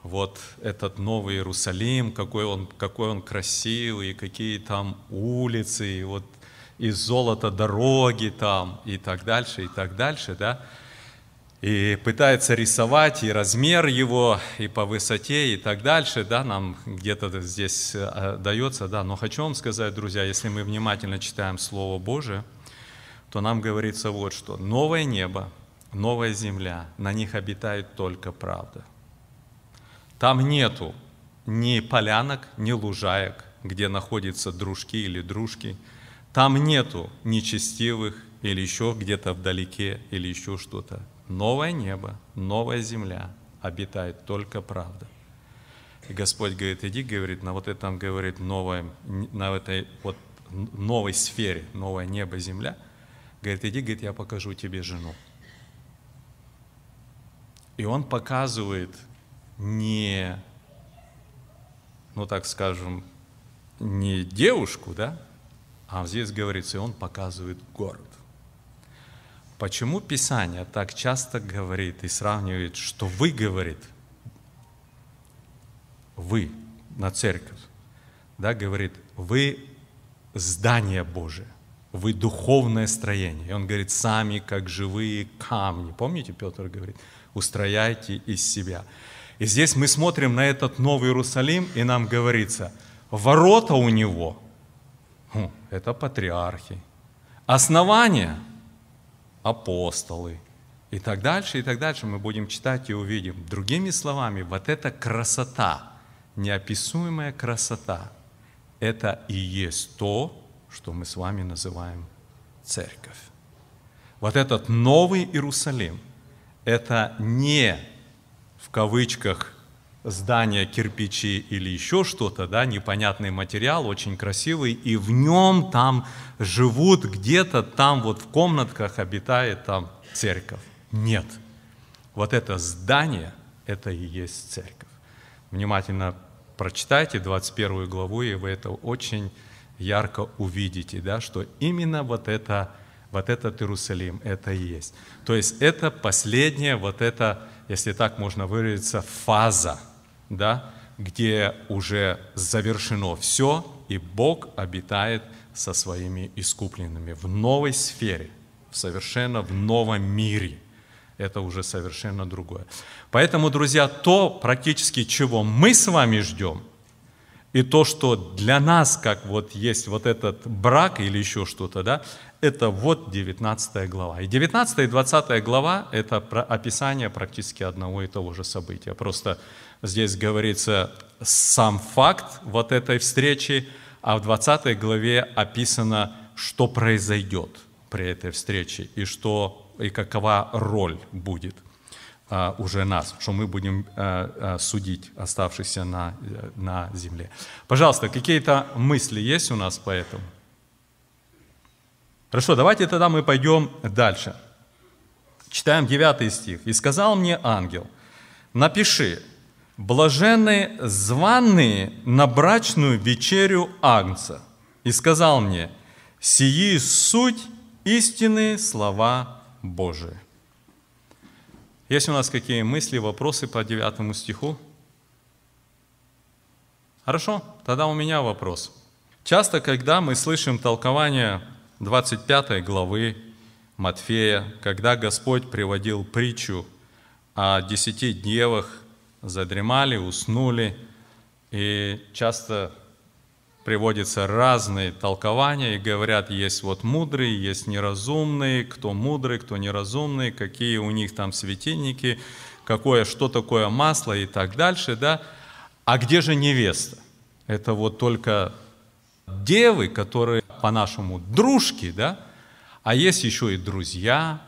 вот этот новый Иерусалим, какой он, какой он красивый, какие там улицы, и вот из золота дороги там, и так дальше, и так дальше, да и пытается рисовать и размер его, и по высоте, и так дальше, да, нам где-то здесь э, дается, да, но хочу вам сказать, друзья, если мы внимательно читаем Слово Божие, то нам говорится вот что, новое небо, новая земля, на них обитает только правда. Там нету ни полянок, ни лужаек, где находятся дружки или дружки, там нету нечестивых или еще где-то вдалеке, или еще что-то новое небо, новая земля, обитает только правда. И Господь говорит, иди, говорит, на вот этом, говорит, новое, на этой вот новой сфере, новое небо, земля, говорит, иди, говорит, я покажу тебе жену. И он показывает не, ну так скажем, не девушку, да, а здесь говорится, и он показывает город. Почему Писание так часто говорит и сравнивает, что вы, говорит, вы на церковь, да, говорит, вы здание Божие, вы духовное строение. И он говорит, сами как живые камни. Помните, Петр говорит, устрояйте из себя. И здесь мы смотрим на этот Новый Иерусалим, и нам говорится, ворота у него, хм, это патриархи, основание – апостолы и так дальше, и так дальше. Мы будем читать и увидим. Другими словами, вот эта красота, неописуемая красота, это и есть то, что мы с вами называем церковь. Вот этот новый Иерусалим, это не в кавычках здание, кирпичи или еще что-то, да, непонятный материал, очень красивый, и в нем там живут где-то, там вот в комнатках обитает там церковь. Нет. Вот это здание, это и есть церковь. Внимательно прочитайте 21 главу, и вы это очень ярко увидите, да, что именно вот это, вот этот Иерусалим, это и есть. То есть это последняя вот эта, если так можно выразиться, фаза – да, где уже завершено все, и Бог обитает со своими искупленными в новой сфере, совершенно в новом мире. Это уже совершенно другое. Поэтому, друзья, то практически, чего мы с вами ждем, и то, что для нас, как вот есть вот этот брак или еще что-то, да, это вот 19 глава. И 19 и 20 глава – это описание практически одного и того же события. Просто здесь говорится сам факт вот этой встречи, а в 20 главе описано, что произойдет при этой встрече и, что, и какова роль будет а, уже нас, что мы будем э, э, судить оставшихся на, э, на земле. Пожалуйста, какие-то мысли есть у нас по этому? Хорошо, давайте тогда мы пойдем дальше. Читаем 9 стих. «И сказал мне ангел, напиши, блаженны званные на брачную вечерю Агнца. И сказал мне, сии суть истины слова Божие. Есть у нас какие мысли, вопросы по девятому стиху? Хорошо, тогда у меня вопрос. Часто, когда мы слышим толкование 25 главы Матфея, когда Господь приводил притчу о десяти девах задремали, уснули. И часто приводятся разные толкования и говорят, есть вот мудрые, есть неразумные, кто мудрый, кто неразумный, какие у них там светильники, какое, что такое масло и так дальше, да. А где же невеста? Это вот только девы, которые по-нашему дружки, да, а есть еще и друзья,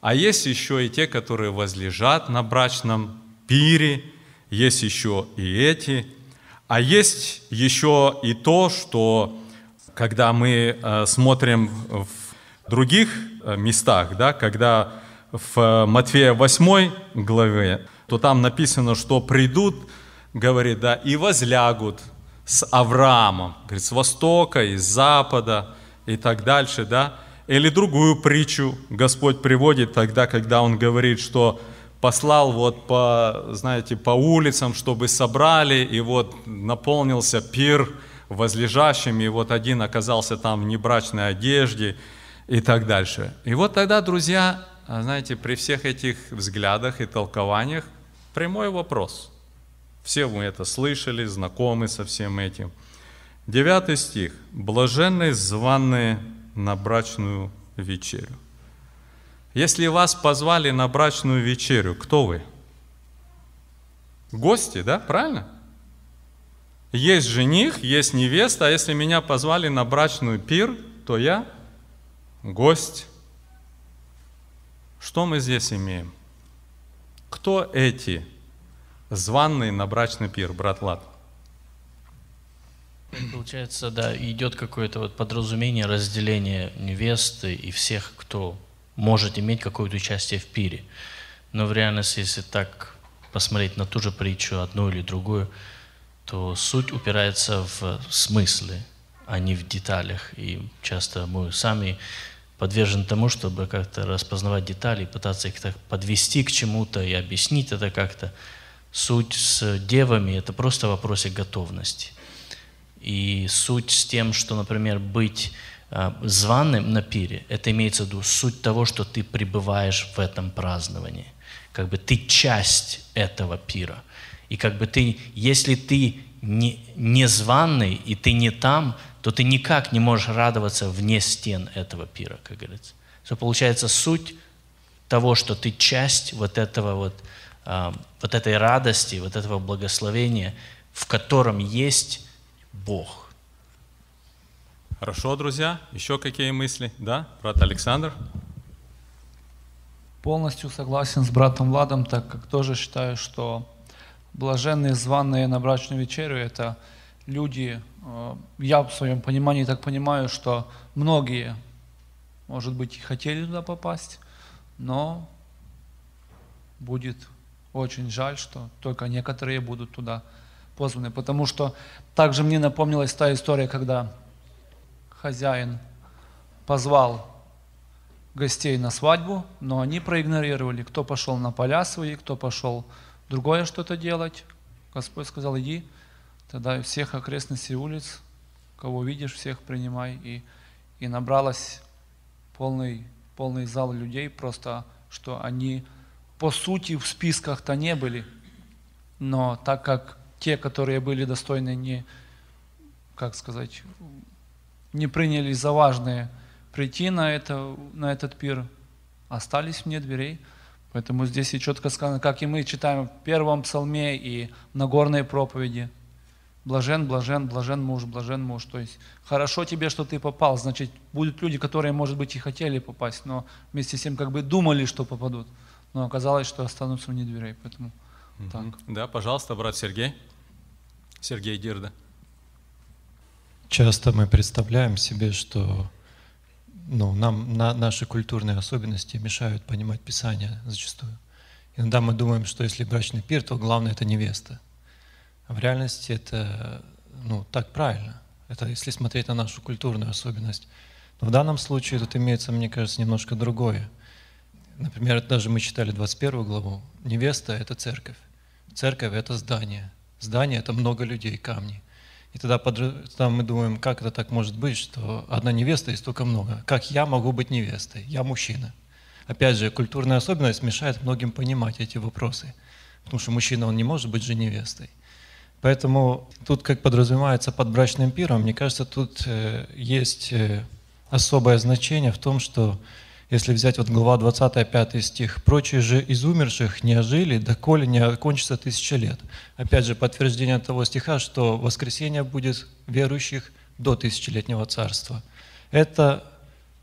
а есть еще и те, которые возлежат на брачном Пире есть еще и эти, а есть еще и то, что когда мы э, смотрим в других э, местах, да, когда в э, Матфея 8 главе, то там написано, что придут, говорит, да, и возлягут с Авраамом, говорит, с востока, из запада и так дальше, да. Или другую притчу Господь приводит тогда, когда Он говорит, что послал вот по, знаете, по улицам, чтобы собрали, и вот наполнился пир возлежащими, и вот один оказался там в небрачной одежде и так дальше. И вот тогда, друзья, а, знаете, при всех этих взглядах и толкованиях прямой вопрос. Все мы это слышали, знакомы со всем этим. Девятый стих. Блаженные званные на брачную вечерю». Если вас позвали на брачную вечерю, кто вы? Гости, да, правильно? Есть жених, есть невеста, а если меня позвали на брачную пир, то я гость. Что мы здесь имеем? Кто эти званные на брачный пир, брат Лад? Получается, да, идет какое-то вот подразумение разделение невесты и всех, кто может иметь какое-то участие в пире. Но в реальности, если так посмотреть на ту же притчу, одну или другую, то суть упирается в смыслы, а не в деталях. И часто мы сами подвержены тому, чтобы как-то распознавать детали, пытаться их так подвести к чему-то и объяснить это как-то. Суть с девами – это просто в вопросе готовности. И суть с тем, что, например, быть Э, званым на пире, это имеется в виду суть того, что ты пребываешь в этом праздновании. Как бы ты часть этого пира. И как бы ты, если ты не, не званный и ты не там, то ты никак не можешь радоваться вне стен этого пира, как говорится. Что получается суть того, что ты часть вот этого вот, э, вот этой радости, вот этого благословения, в котором есть Бог. Хорошо, друзья. Еще какие мысли? Да, брат Александр? Полностью согласен с братом Владом, так как тоже считаю, что блаженные званые на брачную вечерю – это люди, э, я в своем понимании так понимаю, что многие, может быть, и хотели туда попасть, но будет очень жаль, что только некоторые будут туда позваны. Потому что также мне напомнилась та история, когда хозяин позвал гостей на свадьбу, но они проигнорировали, кто пошел на поля свои, кто пошел другое что-то делать. Господь сказал, иди, тогда всех окрестностей улиц, кого видишь, всех принимай. И, и набралось полный, полный зал людей, просто что они по сути в списках-то не были, но так как те, которые были достойны не, как сказать, не приняли за важные прийти на, это, на этот пир, остались вне дверей. Поэтому здесь и четко сказано, как и мы читаем в первом псалме и на горной проповеди. Блажен, блажен, блажен муж, блажен муж. То есть хорошо тебе, что ты попал. Значит, будут люди, которые, может быть, и хотели попасть, но вместе с тем как бы думали, что попадут. Но оказалось, что останутся вне дверей. Поэтому угу. так. Да, пожалуйста, брат Сергей. Сергей Дирда. Часто мы представляем себе, что ну, нам на, наши культурные особенности мешают понимать Писание зачастую. Иногда мы думаем, что если брачный пир, то главное это невеста. А в реальности это ну, так правильно. Это если смотреть на нашу культурную особенность. Но в данном случае тут имеется, мне кажется, немножко другое. Например, даже мы читали 21 главу. Невеста — это церковь. Церковь — это здание. Здание — это много людей, камни. И тогда, там мы думаем, как это так может быть, что одна невеста и столько много. Как я могу быть невестой? Я мужчина. Опять же, культурная особенность мешает многим понимать эти вопросы. Потому что мужчина, он не может быть же невестой. Поэтому тут, как подразумевается под брачным пиром, мне кажется, тут э, есть э, особое значение в том, что если взять вот глава 20, 5 стих, «Прочие же из умерших не ожили, доколе не окончится тысяча лет». Опять же, подтверждение того стиха, что воскресение будет верующих до тысячелетнего царства. Это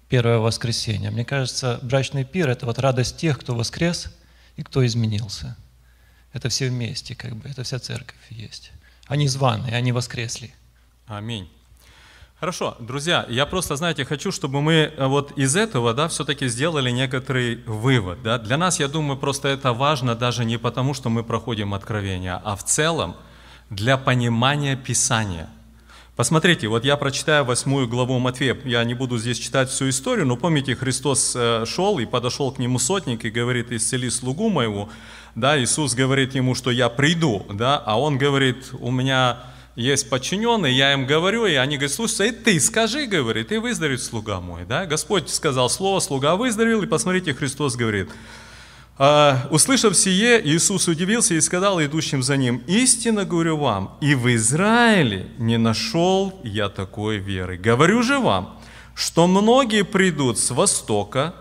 первое воскресение. Мне кажется, брачный пир – это вот радость тех, кто воскрес и кто изменился. Это все вместе, как бы, это вся церковь есть. Они званы, они воскресли. Аминь. Хорошо, друзья, я просто, знаете, хочу, чтобы мы э, вот из этого, да, все-таки сделали некоторый вывод, да. Для нас, я думаю, просто это важно даже не потому, что мы проходим откровение, а в целом для понимания Писания. Посмотрите, вот я прочитаю восьмую главу Матфея, я не буду здесь читать всю историю, но помните, Христос э, шел и подошел к нему сотник и говорит, исцели слугу моего, да, Иисус говорит ему, что я приду, да, а он говорит, у меня есть подчиненные, я им говорю, и они говорят, слушай, и ты скажи, говорит, и выздоровеет слуга мой. Да? Господь сказал слово, слуга выздоровел, и посмотрите, Христос говорит, «А, «Услышав сие, Иисус удивился и сказал идущим за ним, «Истинно говорю вам, и в Израиле не нашел я такой веры. Говорю же вам, что многие придут с востока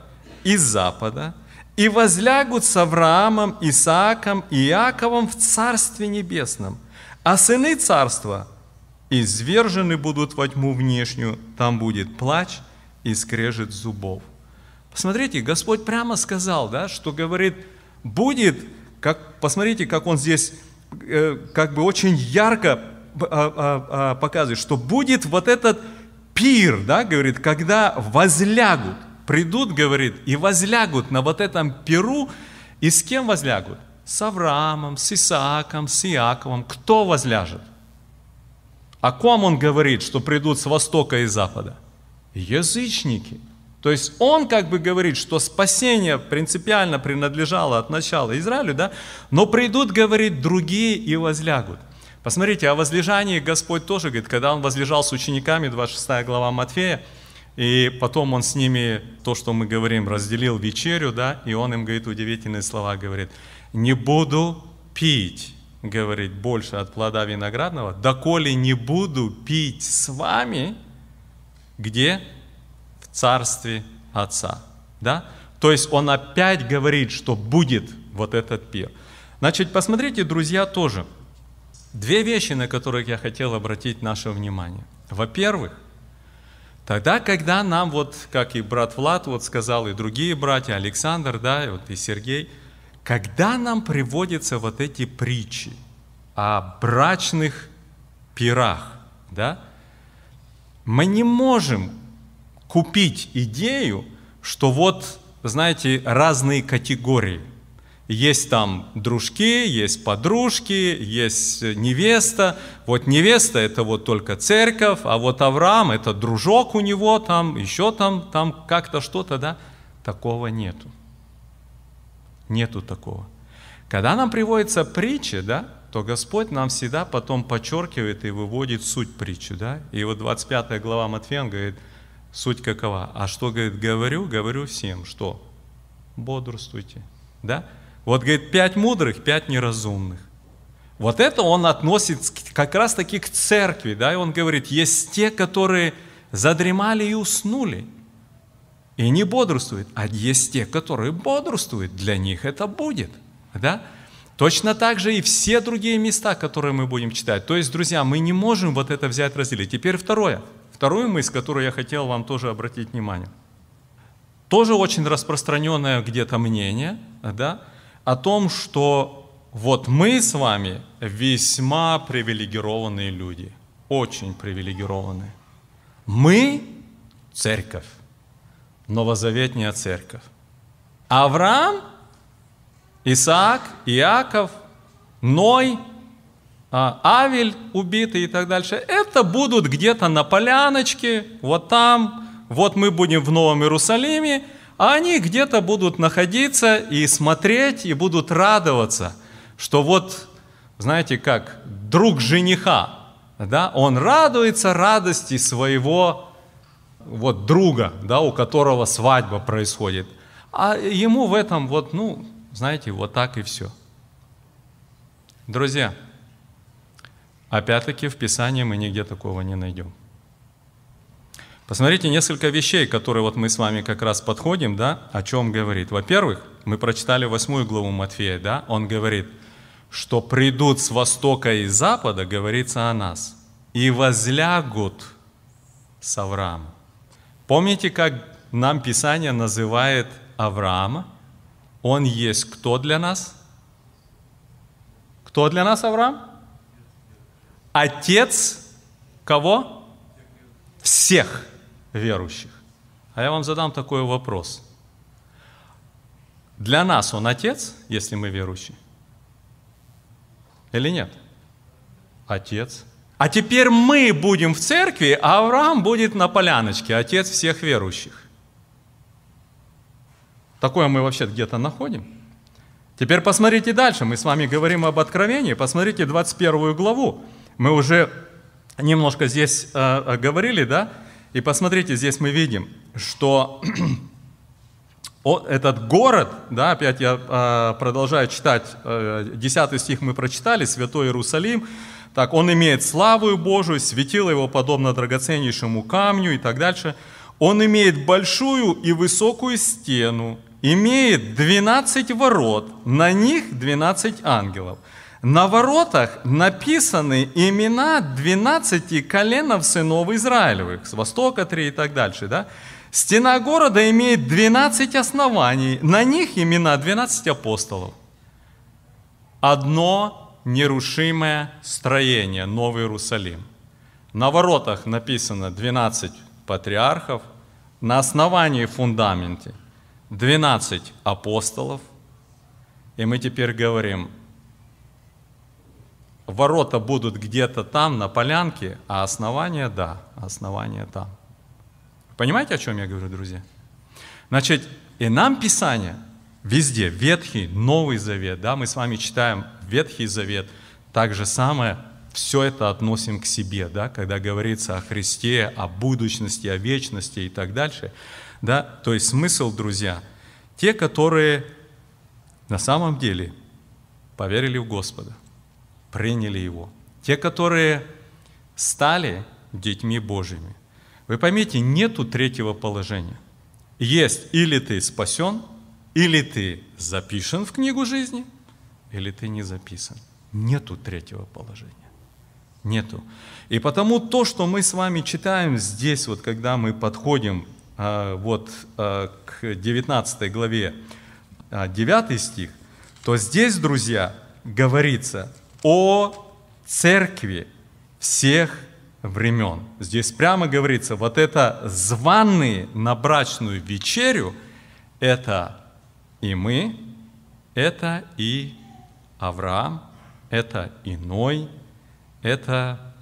и запада и возлягут с Авраамом, Исааком и Иаковом в Царстве Небесном» А сыны царства извержены будут во тьму внешнюю, там будет плач и скрежет зубов. Посмотрите, Господь прямо сказал, да, что говорит, будет, как, посмотрите, как он здесь э, как бы очень ярко э, э, показывает, что будет вот этот пир, да, говорит, когда возлягут, придут, говорит, и возлягут на вот этом пиру, и с кем возлягут? с Авраамом, с Исааком, с Иаковом. Кто возляжет? О ком он говорит, что придут с востока и запада? Язычники. То есть он как бы говорит, что спасение принципиально принадлежало от начала Израилю, да? но придут, говорит, другие и возлягут. Посмотрите, о возлежании Господь тоже говорит, когда он возлежал с учениками, 26 глава Матфея, и потом он с ними, то, что мы говорим, разделил вечерю, да, и он им говорит удивительные слова, говорит, не буду пить, говорит, больше от плода виноградного, доколе не буду пить с вами, где? В царстве Отца. Да? То есть он опять говорит, что будет вот этот пир. Значит, посмотрите, друзья, тоже. Две вещи, на которых я хотел обратить наше внимание. Во-первых, тогда, когда нам, вот как и брат Влад вот сказал, и другие братья, Александр, да, и вот и Сергей – когда нам приводятся вот эти притчи о брачных пирах, да, мы не можем купить идею, что вот, знаете, разные категории. Есть там дружки, есть подружки, есть невеста. Вот невеста – это вот только церковь, а вот Авраам – это дружок у него там, еще там, там как-то что-то, да? Такого нету. Нету такого. Когда нам приводится притча, да, то Господь нам всегда потом подчеркивает и выводит суть притчи. Да? И вот 25 глава Матфея, говорит, суть какова? А что, говорит, говорю? Говорю всем, что? Бодрствуйте. Да? Вот, говорит, пять мудрых, пять неразумных. Вот это он относит как раз-таки к церкви, да, и он говорит, есть те, которые задремали и уснули – и не бодрствует, А есть те, которые бодрствуют, для них это будет. Да? Точно так же и все другие места, которые мы будем читать. То есть, друзья, мы не можем вот это взять, разделить. Теперь второе. Вторую мысль, которую я хотел вам тоже обратить внимание. Тоже очень распространенное где-то мнение да, о том, что вот мы с вами весьма привилегированные люди. Очень привилегированные. Мы – церковь новозаветняя церковь. Авраам, Исаак, Иаков, Ной, а, Авель убитый и так дальше. Это будут где-то на поляночке, вот там, вот мы будем в Новом Иерусалиме, а они где-то будут находиться и смотреть, и будут радоваться, что вот, знаете как, друг жениха, да, он радуется радости своего вот друга, да, у которого свадьба происходит. А ему в этом вот, ну, знаете, вот так и все. Друзья, опять-таки в Писании мы нигде такого не найдем. Посмотрите несколько вещей, которые вот мы с вами как раз подходим, да, о чем говорит. Во-первых, мы прочитали восьмую главу Матфея, да, он говорит, что придут с востока и запада, говорится о нас, и возлягут с Авраамом. Помните, как нам Писание называет Авраама? Он есть кто для нас? Кто для нас Авраам? Отец кого? Всех верующих. А я вам задам такой вопрос. Для нас он отец, если мы верующие? Или нет? Отец. А теперь мы будем в церкви, а Авраам будет на поляночке, отец всех верующих. Такое мы вообще где-то находим. Теперь посмотрите дальше. Мы с вами говорим об откровении. Посмотрите 21 главу. Мы уже немножко здесь э, э, говорили, да? И посмотрите, здесь мы видим, что этот город, да, опять я э, продолжаю читать, э, 10 стих мы прочитали, Святой Иерусалим, так, он имеет славу Божию, светило его подобно драгоценнейшему камню и так дальше. Он имеет большую и высокую стену, имеет 12 ворот, на них 12 ангелов. На воротах написаны имена 12 коленов сынов Израилевых, с востока 3 и так дальше, да? Стена города имеет 12 оснований, на них имена 12 апостолов. Одно нерушимое строение Новый Иерусалим. На воротах написано 12 патриархов, на основании фундаменте 12 апостолов. И мы теперь говорим, ворота будут где-то там, на полянке, а основание – да, основание там. Понимаете, о чем я говорю, друзья? Значит, и нам Писание – Везде, Ветхий, Новый Завет, да, мы с вами читаем Ветхий Завет, так же самое все это относим к себе, да, когда говорится о Христе, о будущности, о вечности и так дальше. Да? То есть смысл, друзья, те, которые на самом деле поверили в Господа, приняли Его, те, которые стали детьми Божьими. Вы поймите, нету третьего положения. Есть или ты спасен – или ты запишен в книгу жизни, или ты не записан. Нету третьего положения. Нету. И потому то, что мы с вами читаем здесь, вот когда мы подходим а, вот а, к 19 главе 9 а, стих, то здесь, друзья, говорится о церкви всех времен. Здесь прямо говорится, вот это званные на брачную вечерю, это и мы – это и Авраам, это и Ной, это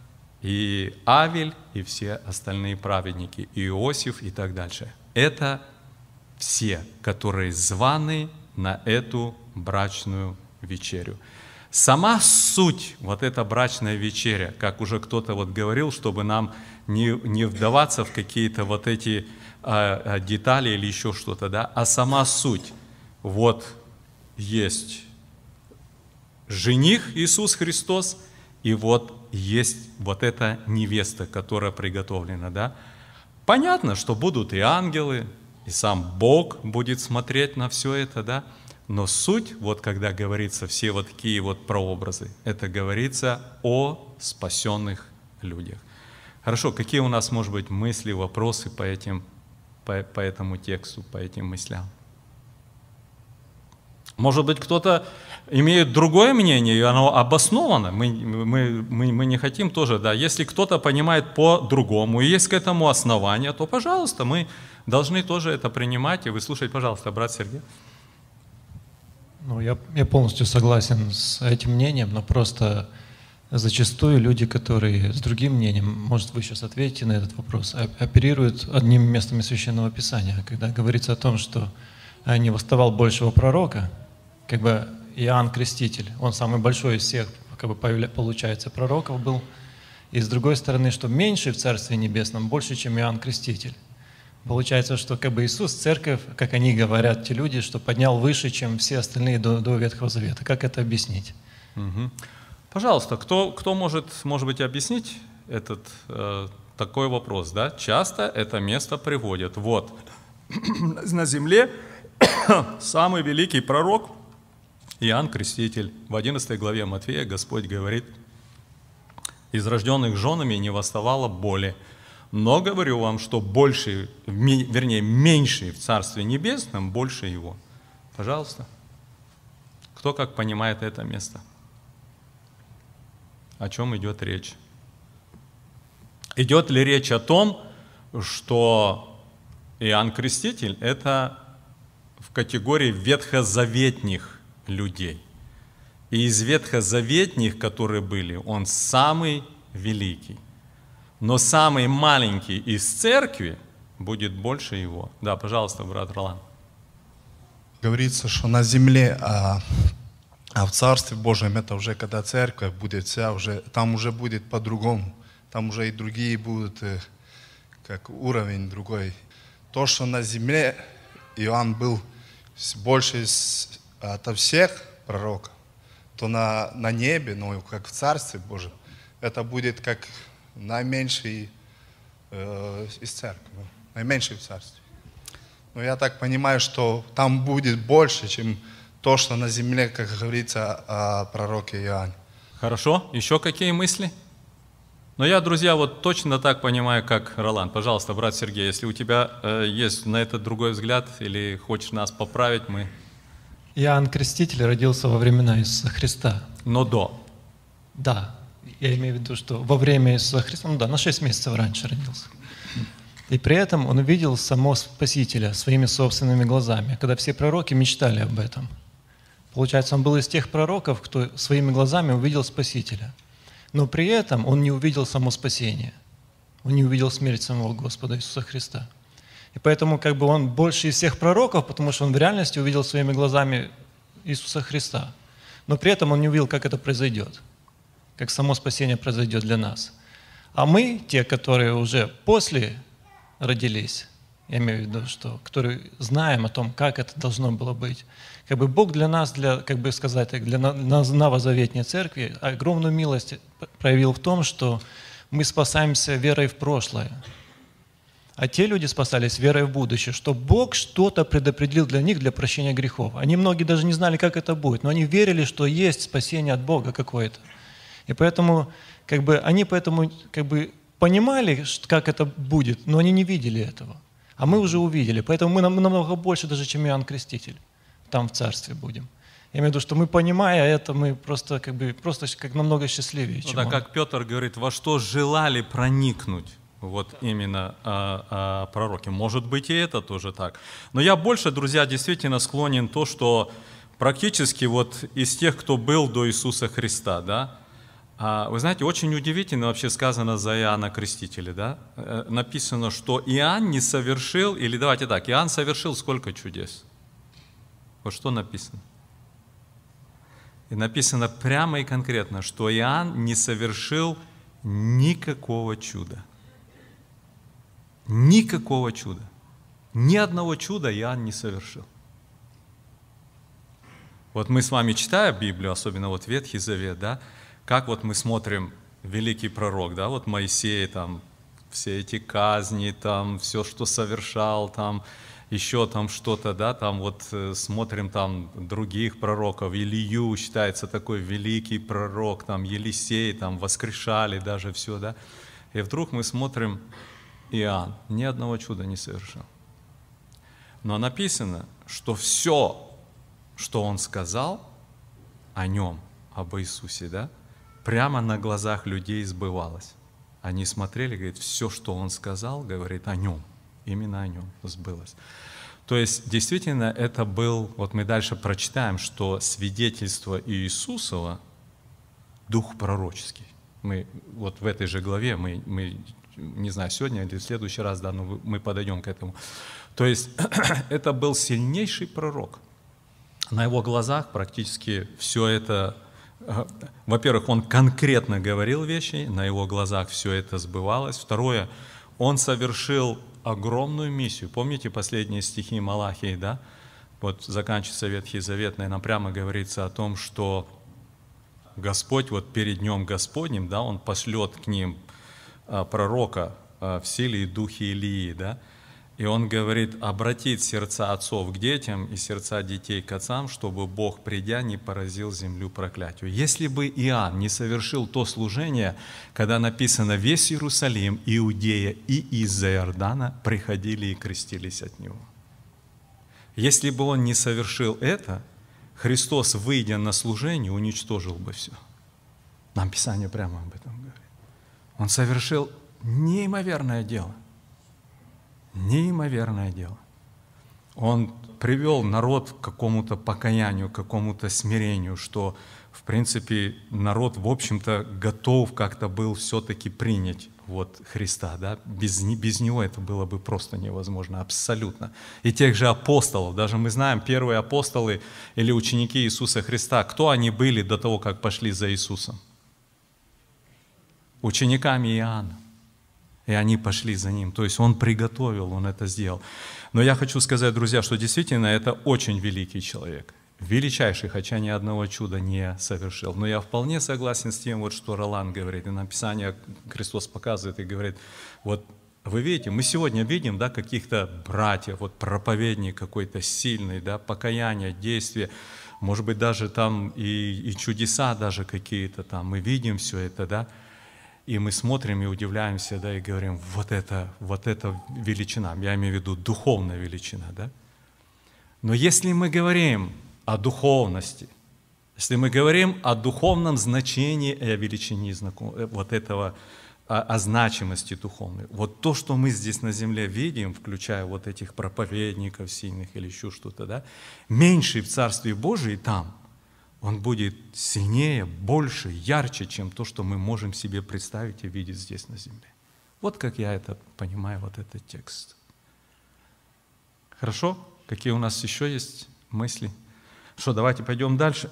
и Авель, и все остальные праведники, и Иосиф и так дальше. Это все, которые званы на эту брачную вечерю. Сама суть, вот эта брачная вечеря, как уже кто-то вот говорил, чтобы нам не, не вдаваться в какие-то вот эти э, детали или еще что-то, да, а сама суть – вот есть жених Иисус Христос, и вот есть вот эта невеста, которая приготовлена, да? Понятно, что будут и ангелы, и сам Бог будет смотреть на все это, да? Но суть, вот когда говорится все вот такие вот прообразы, это говорится о спасенных людях. Хорошо, какие у нас, может быть, мысли, вопросы по, этим, по, по этому тексту, по этим мыслям? Может быть, кто-то имеет другое мнение, и оно обосновано. Мы, мы, мы, мы не хотим тоже, да. Если кто-то понимает по-другому, и есть к этому основания, то, пожалуйста, мы должны тоже это принимать и выслушать. Пожалуйста, брат Сергей. Ну, я, я полностью согласен с этим мнением, но просто зачастую люди, которые с другим мнением, может, вы сейчас ответите на этот вопрос, оперируют одним местом из Священного Писания, когда говорится о том, что э, не восставал большего пророка – как бы Иоанн Креститель, он самый большой из всех, как бы получается, пророков был. И с другой стороны, что меньше в Царстве Небесном, больше, чем Иоанн Креститель. Получается, что как бы Иисус, церковь, как они говорят, те люди, что поднял выше, чем все остальные до, до Ветхого Завета. Как это объяснить? Угу. Пожалуйста, кто, кто может, может быть, объяснить этот э, такой вопрос? Да? Часто это место приводят. Вот, на земле самый великий пророк – Иоанн Креститель в 11 главе Матфея Господь говорит, «Из рожденных женами не восставало боли, но говорю вам, что больше, вернее, меньше в Царстве Небесном, больше его». Пожалуйста. Кто как понимает это место? О чем идет речь? Идет ли речь о том, что Иоанн Креститель – это в категории ветхозаветних людей. И из ветхозаветних, которые были, он самый великий. Но самый маленький из церкви будет больше его. Да, пожалуйста, брат Ролан. Говорится, что на земле, а, а в Царстве Божьем это уже когда церковь будет вся, уже, там уже будет по-другому. Там уже и другие будут, э, как уровень другой. То, что на земле Иоанн был больше ото всех пророков, то на, на небе, ну, как в Царстве Божьем, это будет как наименьший э, из церкви, ну, наименьший в Царстве. Но я так понимаю, что там будет больше, чем то, что на земле, как говорится о пророке Иоанне. Хорошо, еще какие мысли? Но ну, я, друзья, вот точно так понимаю, как Ролан. Пожалуйста, брат Сергей, если у тебя э, есть на это другой взгляд или хочешь нас поправить, мы Иоанн Креститель родился во времена Иисуса Христа. Но до. Да. Я имею в виду, что во время Иисуса Христа, ну да, на 6 месяцев раньше родился. И при этом он увидел самого Спасителя своими собственными глазами, когда все пророки мечтали об этом. Получается, он был из тех пророков, кто своими глазами увидел Спасителя. Но при этом он не увидел само спасение. Он не увидел смерть самого Господа Иисуса Христа. И поэтому как бы он больше из всех пророков, потому что он в реальности увидел своими глазами Иисуса Христа. Но при этом он не увидел, как это произойдет, как само спасение произойдет для нас. А мы, те, которые уже после родились, я имею в виду, что которые знаем о том, как это должно было быть. Как бы Бог для нас, для, как бы сказать, для новозаветней церкви огромную милость проявил в том, что мы спасаемся верой в прошлое. А те люди спасались верой в будущее, что Бог что-то предопределил для них для прощения грехов. Они многие даже не знали, как это будет, но они верили, что есть спасение от Бога какое-то. И поэтому как бы, они поэтому как бы, понимали, как это будет, но они не видели этого. А мы уже увидели. Поэтому мы намного больше даже, чем Иоанн Креститель. Там в царстве будем. Я имею в виду, что мы, понимая это, мы просто как бы просто как намного счастливее. Ну, чем да, он. как Петр говорит, во что желали проникнуть. Вот именно а, а, пророки. Может быть, и это тоже так. Но я больше, друзья, действительно склонен то, что практически вот из тех, кто был до Иисуса Христа, да, а, вы знаете, очень удивительно вообще сказано за Иоанна Крестителя, да, э, написано, что Иоанн не совершил, или давайте так, Иоанн совершил сколько чудес? Вот что написано? И написано прямо и конкретно, что Иоанн не совершил никакого чуда – Никакого чуда. Ни одного чуда я не совершил. Вот мы с вами читаем Библию, особенно вот Ветхий Завет, да, как вот мы смотрим великий пророк, да, вот Моисей, там, все эти казни, там, все, что совершал, там, еще там что-то, да, там вот э, смотрим там других пророков, Илью считается такой великий пророк, там Елисей, там воскрешали даже все, да, и вдруг мы смотрим Иоанн ни одного чуда не совершил. Но написано, что все, что он сказал о нем, об Иисусе, да, прямо на глазах людей сбывалось. Они смотрели, говорит, все, что он сказал, говорит о нем, именно о нем сбылось. То есть, действительно, это был, вот мы дальше прочитаем, что свидетельство Иисусова – дух пророческий. Мы вот в этой же главе мы, мы не знаю, сегодня или в следующий раз, да, но мы подойдем к этому. То есть это был сильнейший пророк. На его глазах практически все это, э, во-первых, он конкретно говорил вещи, на его глазах все это сбывалось. Второе, он совершил огромную миссию. Помните последние стихи Малахии, да? Вот заканчивается Ветхий Завет, наверное, прямо говорится о том, что Господь, вот перед Днем Господним, да, Он пошлет к ним Э, пророка э, в силе и духе Илии, да, и он говорит, обратит сердца отцов к детям и сердца детей к отцам, чтобы Бог, придя, не поразил землю проклятию. Если бы Иоанн не совершил то служение, когда написано «Весь Иерусалим, Иудея и из-за Иордана приходили и крестились от него». Если бы он не совершил это, Христос, выйдя на служение, уничтожил бы все. Нам Писание прямо об этом он совершил неимоверное дело. Неимоверное дело. Он привел народ к какому-то покаянию, к какому-то смирению, что, в принципе, народ, в общем-то, готов как-то был все-таки принять вот Христа, да, без, без него это было бы просто невозможно, абсолютно. И тех же апостолов, даже мы знаем, первые апостолы или ученики Иисуса Христа, кто они были до того, как пошли за Иисусом? учениками Иоанна. И они пошли за ним. То есть он приготовил, он это сделал. Но я хочу сказать, друзья, что действительно это очень великий человек. Величайший, хотя ни одного чуда не совершил. Но я вполне согласен с тем, вот, что Ролан говорит. И на Писание Христос показывает и говорит, вот вы видите, мы сегодня видим да, каких-то братьев, вот проповедник какой-то сильный, да, покаяние, действие, может быть, даже там и, и чудеса даже какие-то там, мы видим все это, да, и мы смотрим и удивляемся, да, и говорим, вот это, вот это величина, я имею в виду духовная величина, да. Но если мы говорим о духовности, если мы говорим о духовном значении и о величине э, вот этого, о, а, о значимости духовной, вот то, что мы здесь на земле видим, включая вот этих проповедников сильных или еще что-то, да, меньше в Царстве Божьем там – он будет сильнее, больше, ярче, чем то, что мы можем себе представить и видеть здесь на земле. Вот как я это понимаю, вот этот текст. Хорошо? Какие у нас еще есть мысли? Что, давайте пойдем дальше.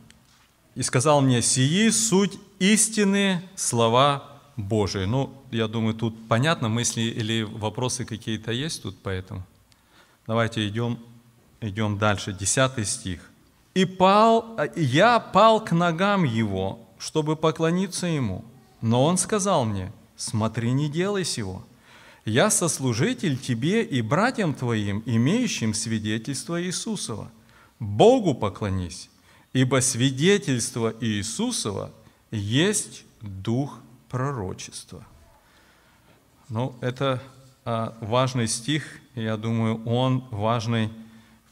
«И сказал мне, сии суть истины слова Божии». Ну, я думаю, тут понятно, мысли или вопросы какие-то есть тут поэтому. Давайте идем, идем дальше. Десятый стих и пал, а, я пал к ногам его, чтобы поклониться ему. Но он сказал мне, смотри, не делай сего. Я сослужитель тебе и братьям твоим, имеющим свидетельство Иисусова. Богу поклонись, ибо свидетельство Иисусова есть дух пророчества. Ну, это а, важный стих, я думаю, он важный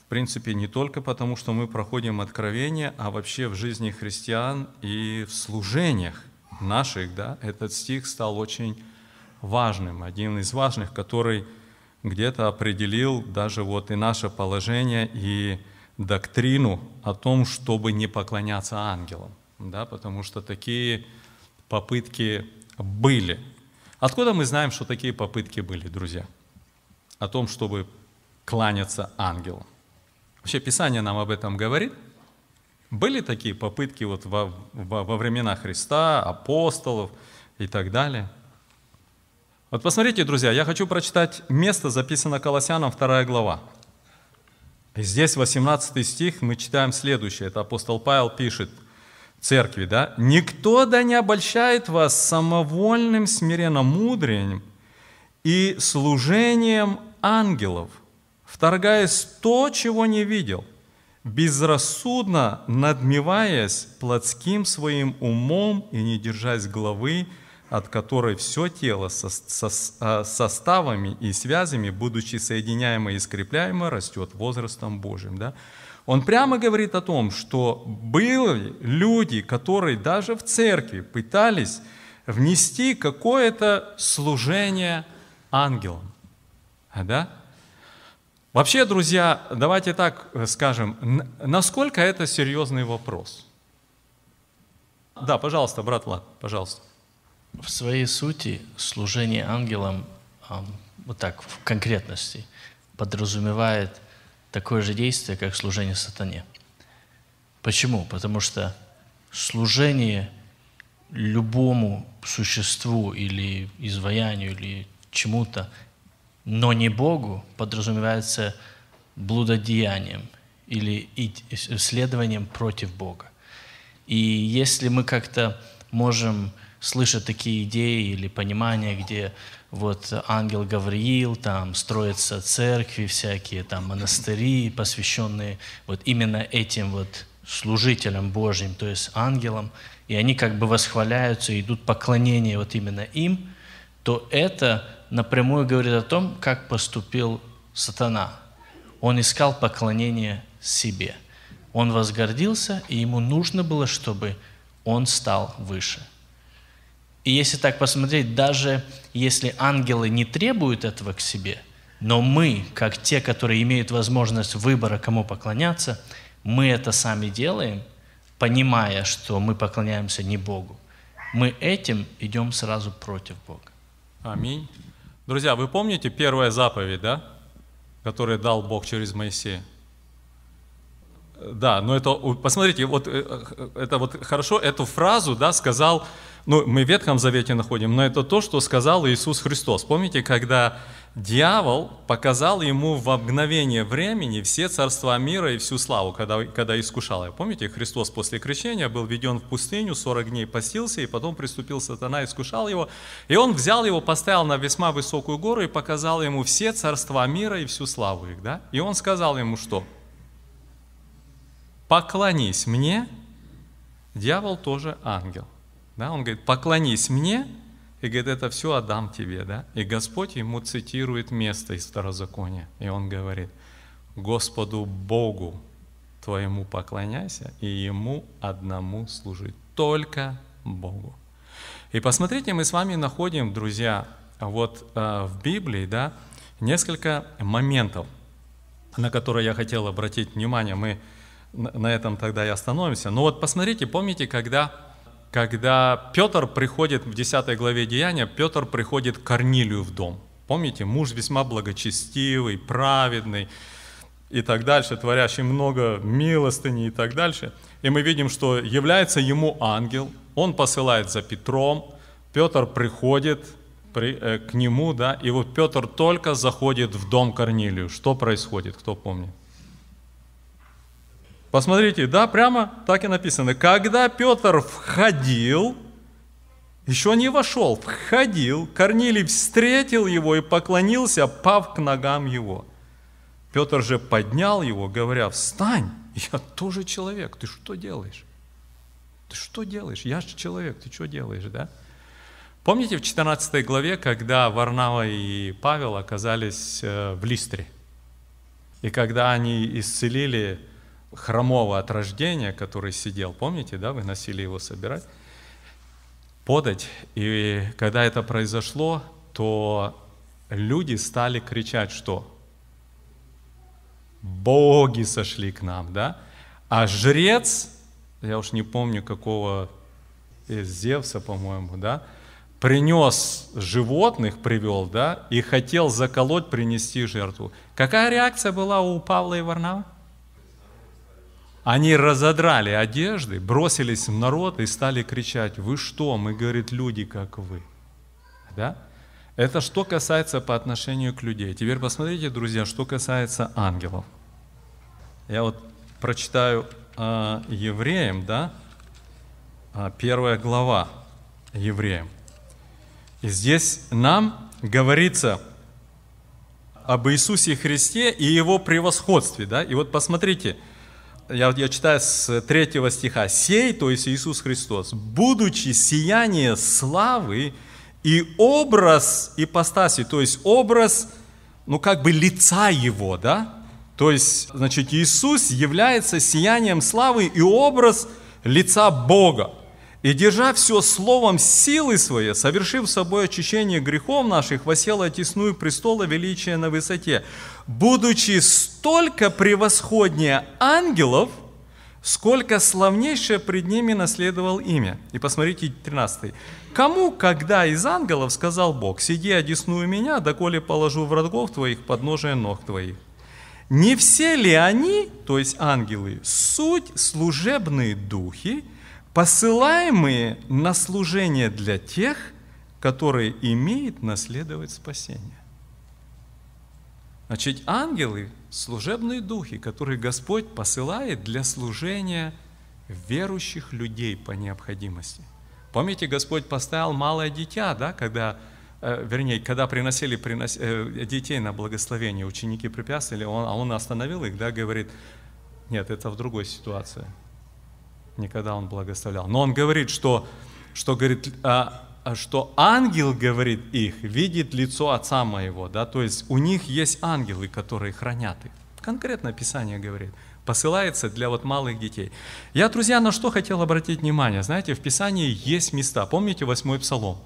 принципе, не только потому, что мы проходим откровение, а вообще в жизни христиан и в служениях наших, да, этот стих стал очень важным, один из важных, который где-то определил даже вот и наше положение, и доктрину о том, чтобы не поклоняться ангелам, да, потому что такие попытки были. Откуда мы знаем, что такие попытки были, друзья? О том, чтобы кланяться ангелам вообще Писание нам об этом говорит. Были такие попытки вот во, во, во времена Христа, апостолов и так далее. Вот посмотрите, друзья, я хочу прочитать место, записано Колоссянам 2 глава. И здесь 18 стих мы читаем следующее. Это апостол Павел пишет церкви, да? «Никто да не обольщает вас самовольным смиренно мудрением и служением ангелов – вторгаясь то, чего не видел, безрассудно надмеваясь плотским своим умом и не держась головы, от которой все тело со, со, а, составами и связями, будучи соединяемо и скрепляемо, растет возрастом Божьим. Да? Он прямо говорит о том, что были люди, которые даже в церкви пытались внести какое-то служение ангелам. А, да? Вообще, друзья, давайте так э, скажем, насколько это серьезный вопрос? Да, пожалуйста, брат Влад, пожалуйста. В своей сути служение ангелам, вот так, в конкретности, подразумевает такое же действие, как служение сатане. Почему? Потому что служение любому существу или изваянию, или чему-то – но не Богу, подразумевается блудодеянием или следованием против Бога. И если мы как-то можем слышать такие идеи или понимания, где вот ангел Гавриил, там строятся церкви всякие, там монастыри, посвященные вот именно этим вот служителям Божьим, то есть ангелам, и они как бы восхваляются, идут поклонение вот именно им – то это напрямую говорит о том, как поступил сатана. Он искал поклонение себе. Он возгордился, и ему нужно было, чтобы он стал выше. И если так посмотреть, даже если ангелы не требуют этого к себе, но мы, как те, которые имеют возможность выбора, кому поклоняться, мы это сами делаем, понимая, что мы поклоняемся не Богу. Мы этим идем сразу против Бога. Аминь. Друзья, вы помните первая заповедь, да? Которую дал Бог через Моисея? Да, но это, посмотрите, вот э, э, это вот хорошо, эту фразу, да, сказал, ну, мы в Ветхом Завете находим, но это то, что сказал Иисус Христос. Помните, когда дьявол показал ему в мгновение времени все царства мира и всю славу, когда, когда искушал его. Помните, Христос после крещения был введен в пустыню, 40 дней постился, и потом приступил сатана, искушал его. И он взял его, поставил на весьма высокую гору и показал ему все царства мира и всю славу их, да? И он сказал ему что – поклонись мне, дьявол тоже ангел. Да? Он говорит, поклонись мне, и говорит, это все отдам тебе. Да? И Господь ему цитирует место из Старозакония. И он говорит, Господу Богу твоему поклоняйся, и ему одному служи, только Богу. И посмотрите, мы с вами находим, друзья, вот э, в Библии, да, несколько моментов, на которые я хотел обратить внимание. Мы на этом тогда и остановимся. Но вот посмотрите, помните, когда, когда Петр приходит в 10 главе Деяния, Петр приходит к Корнилию в дом. Помните, муж весьма благочестивый, праведный и так дальше, творящий много милостыни и так дальше. И мы видим, что является ему ангел, он посылает за Петром, Петр приходит при, э, к нему, да, и вот Петр только заходит в дом Корнилию. Что происходит, кто помнит? Посмотрите, да, прямо так и написано. Когда Петр входил, еще не вошел, входил, Корнилий встретил его и поклонился, пав к ногам его. Петр же поднял его, говоря, встань, я тоже человек, ты что делаешь? Ты что делаешь? Я же человек, ты что делаешь, да? Помните в 14 главе, когда Варнава и Павел оказались э, в Листре? И когда они исцелили хромого от рождения, который сидел, помните, да, вы носили его собирать, подать. И когда это произошло, то люди стали кричать, что боги сошли к нам, да? А жрец, я уж не помню какого, из Зевса, по-моему, да, принес животных, привел, да, и хотел заколоть, принести жертву. Какая реакция была у Павла и Варнава? Они разодрали одежды, бросились в народ и стали кричать, вы что, мы, говорит, люди, как вы. Да? Это что касается по отношению к людей. Теперь посмотрите, друзья, что касается ангелов. Я вот прочитаю э, евреям, да, а, первая глава евреям. И здесь нам говорится об Иисусе Христе и его превосходстве, да. И вот посмотрите, я, я читаю с третьего стиха, «Сей, то есть Иисус Христос, будучи сияние славы и образ ипостаси, то есть образ, ну как бы лица Его, да? То есть, значит, Иисус является сиянием славы и образ лица Бога. И держа все словом силы своей, совершив собой очищение грехов наших, восел отесную престола величия на высоте, будучи с столько превосходнее ангелов, сколько славнейшее пред ними наследовал имя. И посмотрите 13. Кому, когда из ангелов сказал Бог, сиди одесную меня, доколе положу врагов твоих подножие ног твоих? Не все ли они, то есть ангелы, суть служебные духи, посылаемые на служение для тех, которые имеют наследовать спасение? Значит, ангелы служебные духи, которые Господь посылает для служения верующих людей по необходимости. Помните, Господь поставил малое дитя, да, когда, э, вернее, когда приносили принос, э, детей на благословение, ученики препятствовали, он, а он остановил их, да, говорит, нет, это в другой ситуации. Никогда он благословлял. Но он говорит, что, что говорит, а, а что ангел, говорит их, видит лицо Отца моего, да, то есть у них есть ангелы, которые хранят их. Конкретно Писание говорит, посылается для вот малых детей. Я, друзья, на что хотел обратить внимание, знаете, в Писании есть места, помните восьмой Псалом?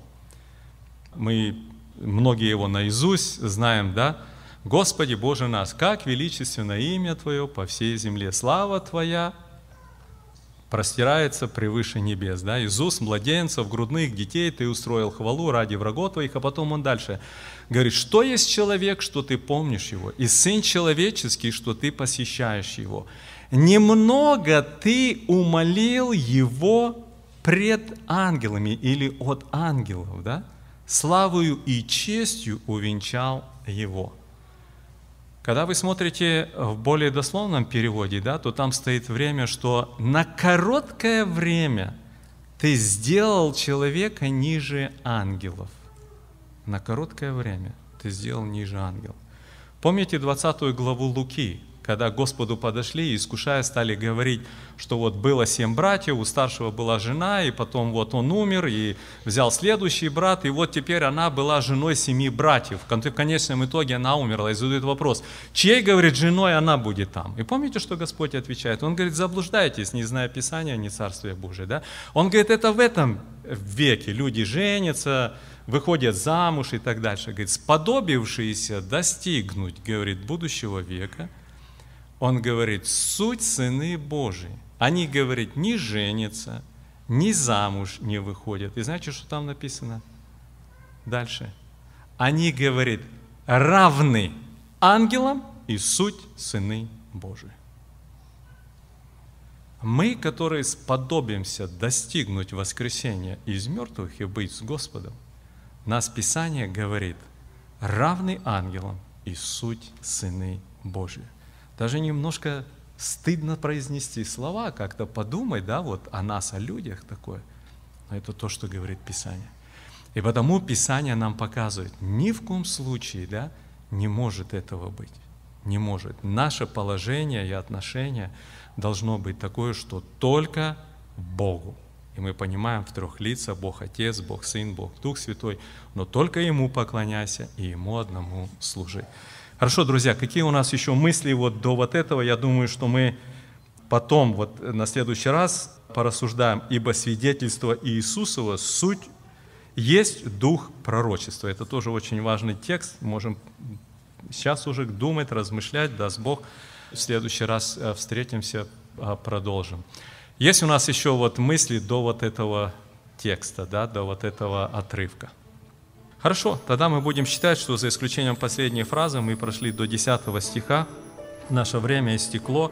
Мы многие его наизусть знаем, да? Господи Боже нас, как величественно имя Твое по всей земле, слава Твоя простирается превыше небес. Да? Из уст младенцев, грудных детей ты устроил хвалу ради врагов твоих, а потом он дальше говорит, что есть человек, что ты помнишь его, и сын человеческий, что ты посещаешь его. Немного ты умолил его пред ангелами или от ангелов, да? славою и честью увенчал его. Когда вы смотрите в более дословном переводе, да, то там стоит время, что на короткое время ты сделал человека ниже ангелов. На короткое время ты сделал ниже ангелов. Помните 20 главу Луки, когда к Господу подошли и искушая стали говорить, что вот было семь братьев, у старшего была жена, и потом вот он умер, и взял следующий брат, и вот теперь она была женой семи братьев. В конечном итоге она умерла. И задают вопрос, чьей, говорит, женой она будет там? И помните, что Господь отвечает? Он говорит, заблуждаетесь, не зная Писания, не Царствия Божия. Да? Он говорит, это в этом веке люди женятся, выходят замуж и так дальше. Говорит, сподобившиеся достигнуть, говорит, будущего века – он говорит, суть сыны Божии. Они, говорит, не женятся, ни замуж не выходят. И знаете, что там написано? Дальше. Они, говорит, равны ангелам и суть сыны Божии. Мы, которые сподобимся достигнуть воскресения из мертвых и быть с Господом, нас Писание говорит, равны ангелам и суть сыны Божьи даже немножко стыдно произнести слова, как-то подумать, да, вот о нас, о людях такое. Но это то, что говорит Писание. И потому Писание нам показывает, ни в коем случае, да, не может этого быть. Не может. Наше положение и отношение должно быть такое, что только Богу. И мы понимаем в трех лицах Бог Отец, Бог Сын, Бог Дух Святой, но только Ему поклоняйся и Ему одному служи. Хорошо, друзья, какие у нас еще мысли вот до вот этого? Я думаю, что мы потом, вот на следующий раз порассуждаем, ибо свидетельство Иисусова – суть есть дух пророчества. Это тоже очень важный текст. Можем сейчас уже думать, размышлять, даст Бог. В следующий раз э, встретимся, э, продолжим. Есть у нас еще вот мысли до вот этого текста, да, до вот этого отрывка. Хорошо, тогда мы будем считать, что за исключением последней фразы мы прошли до 10 стиха, наше время истекло.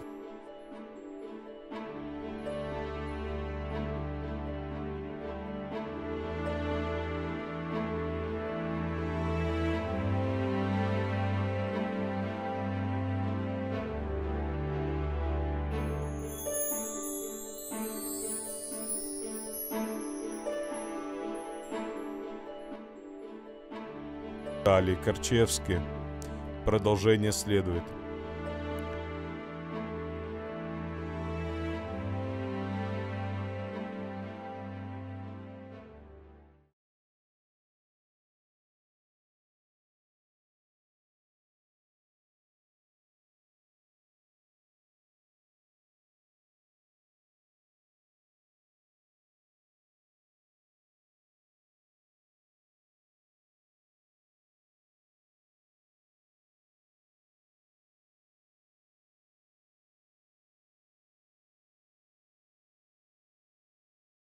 Виталий Корчевский. Продолжение следует.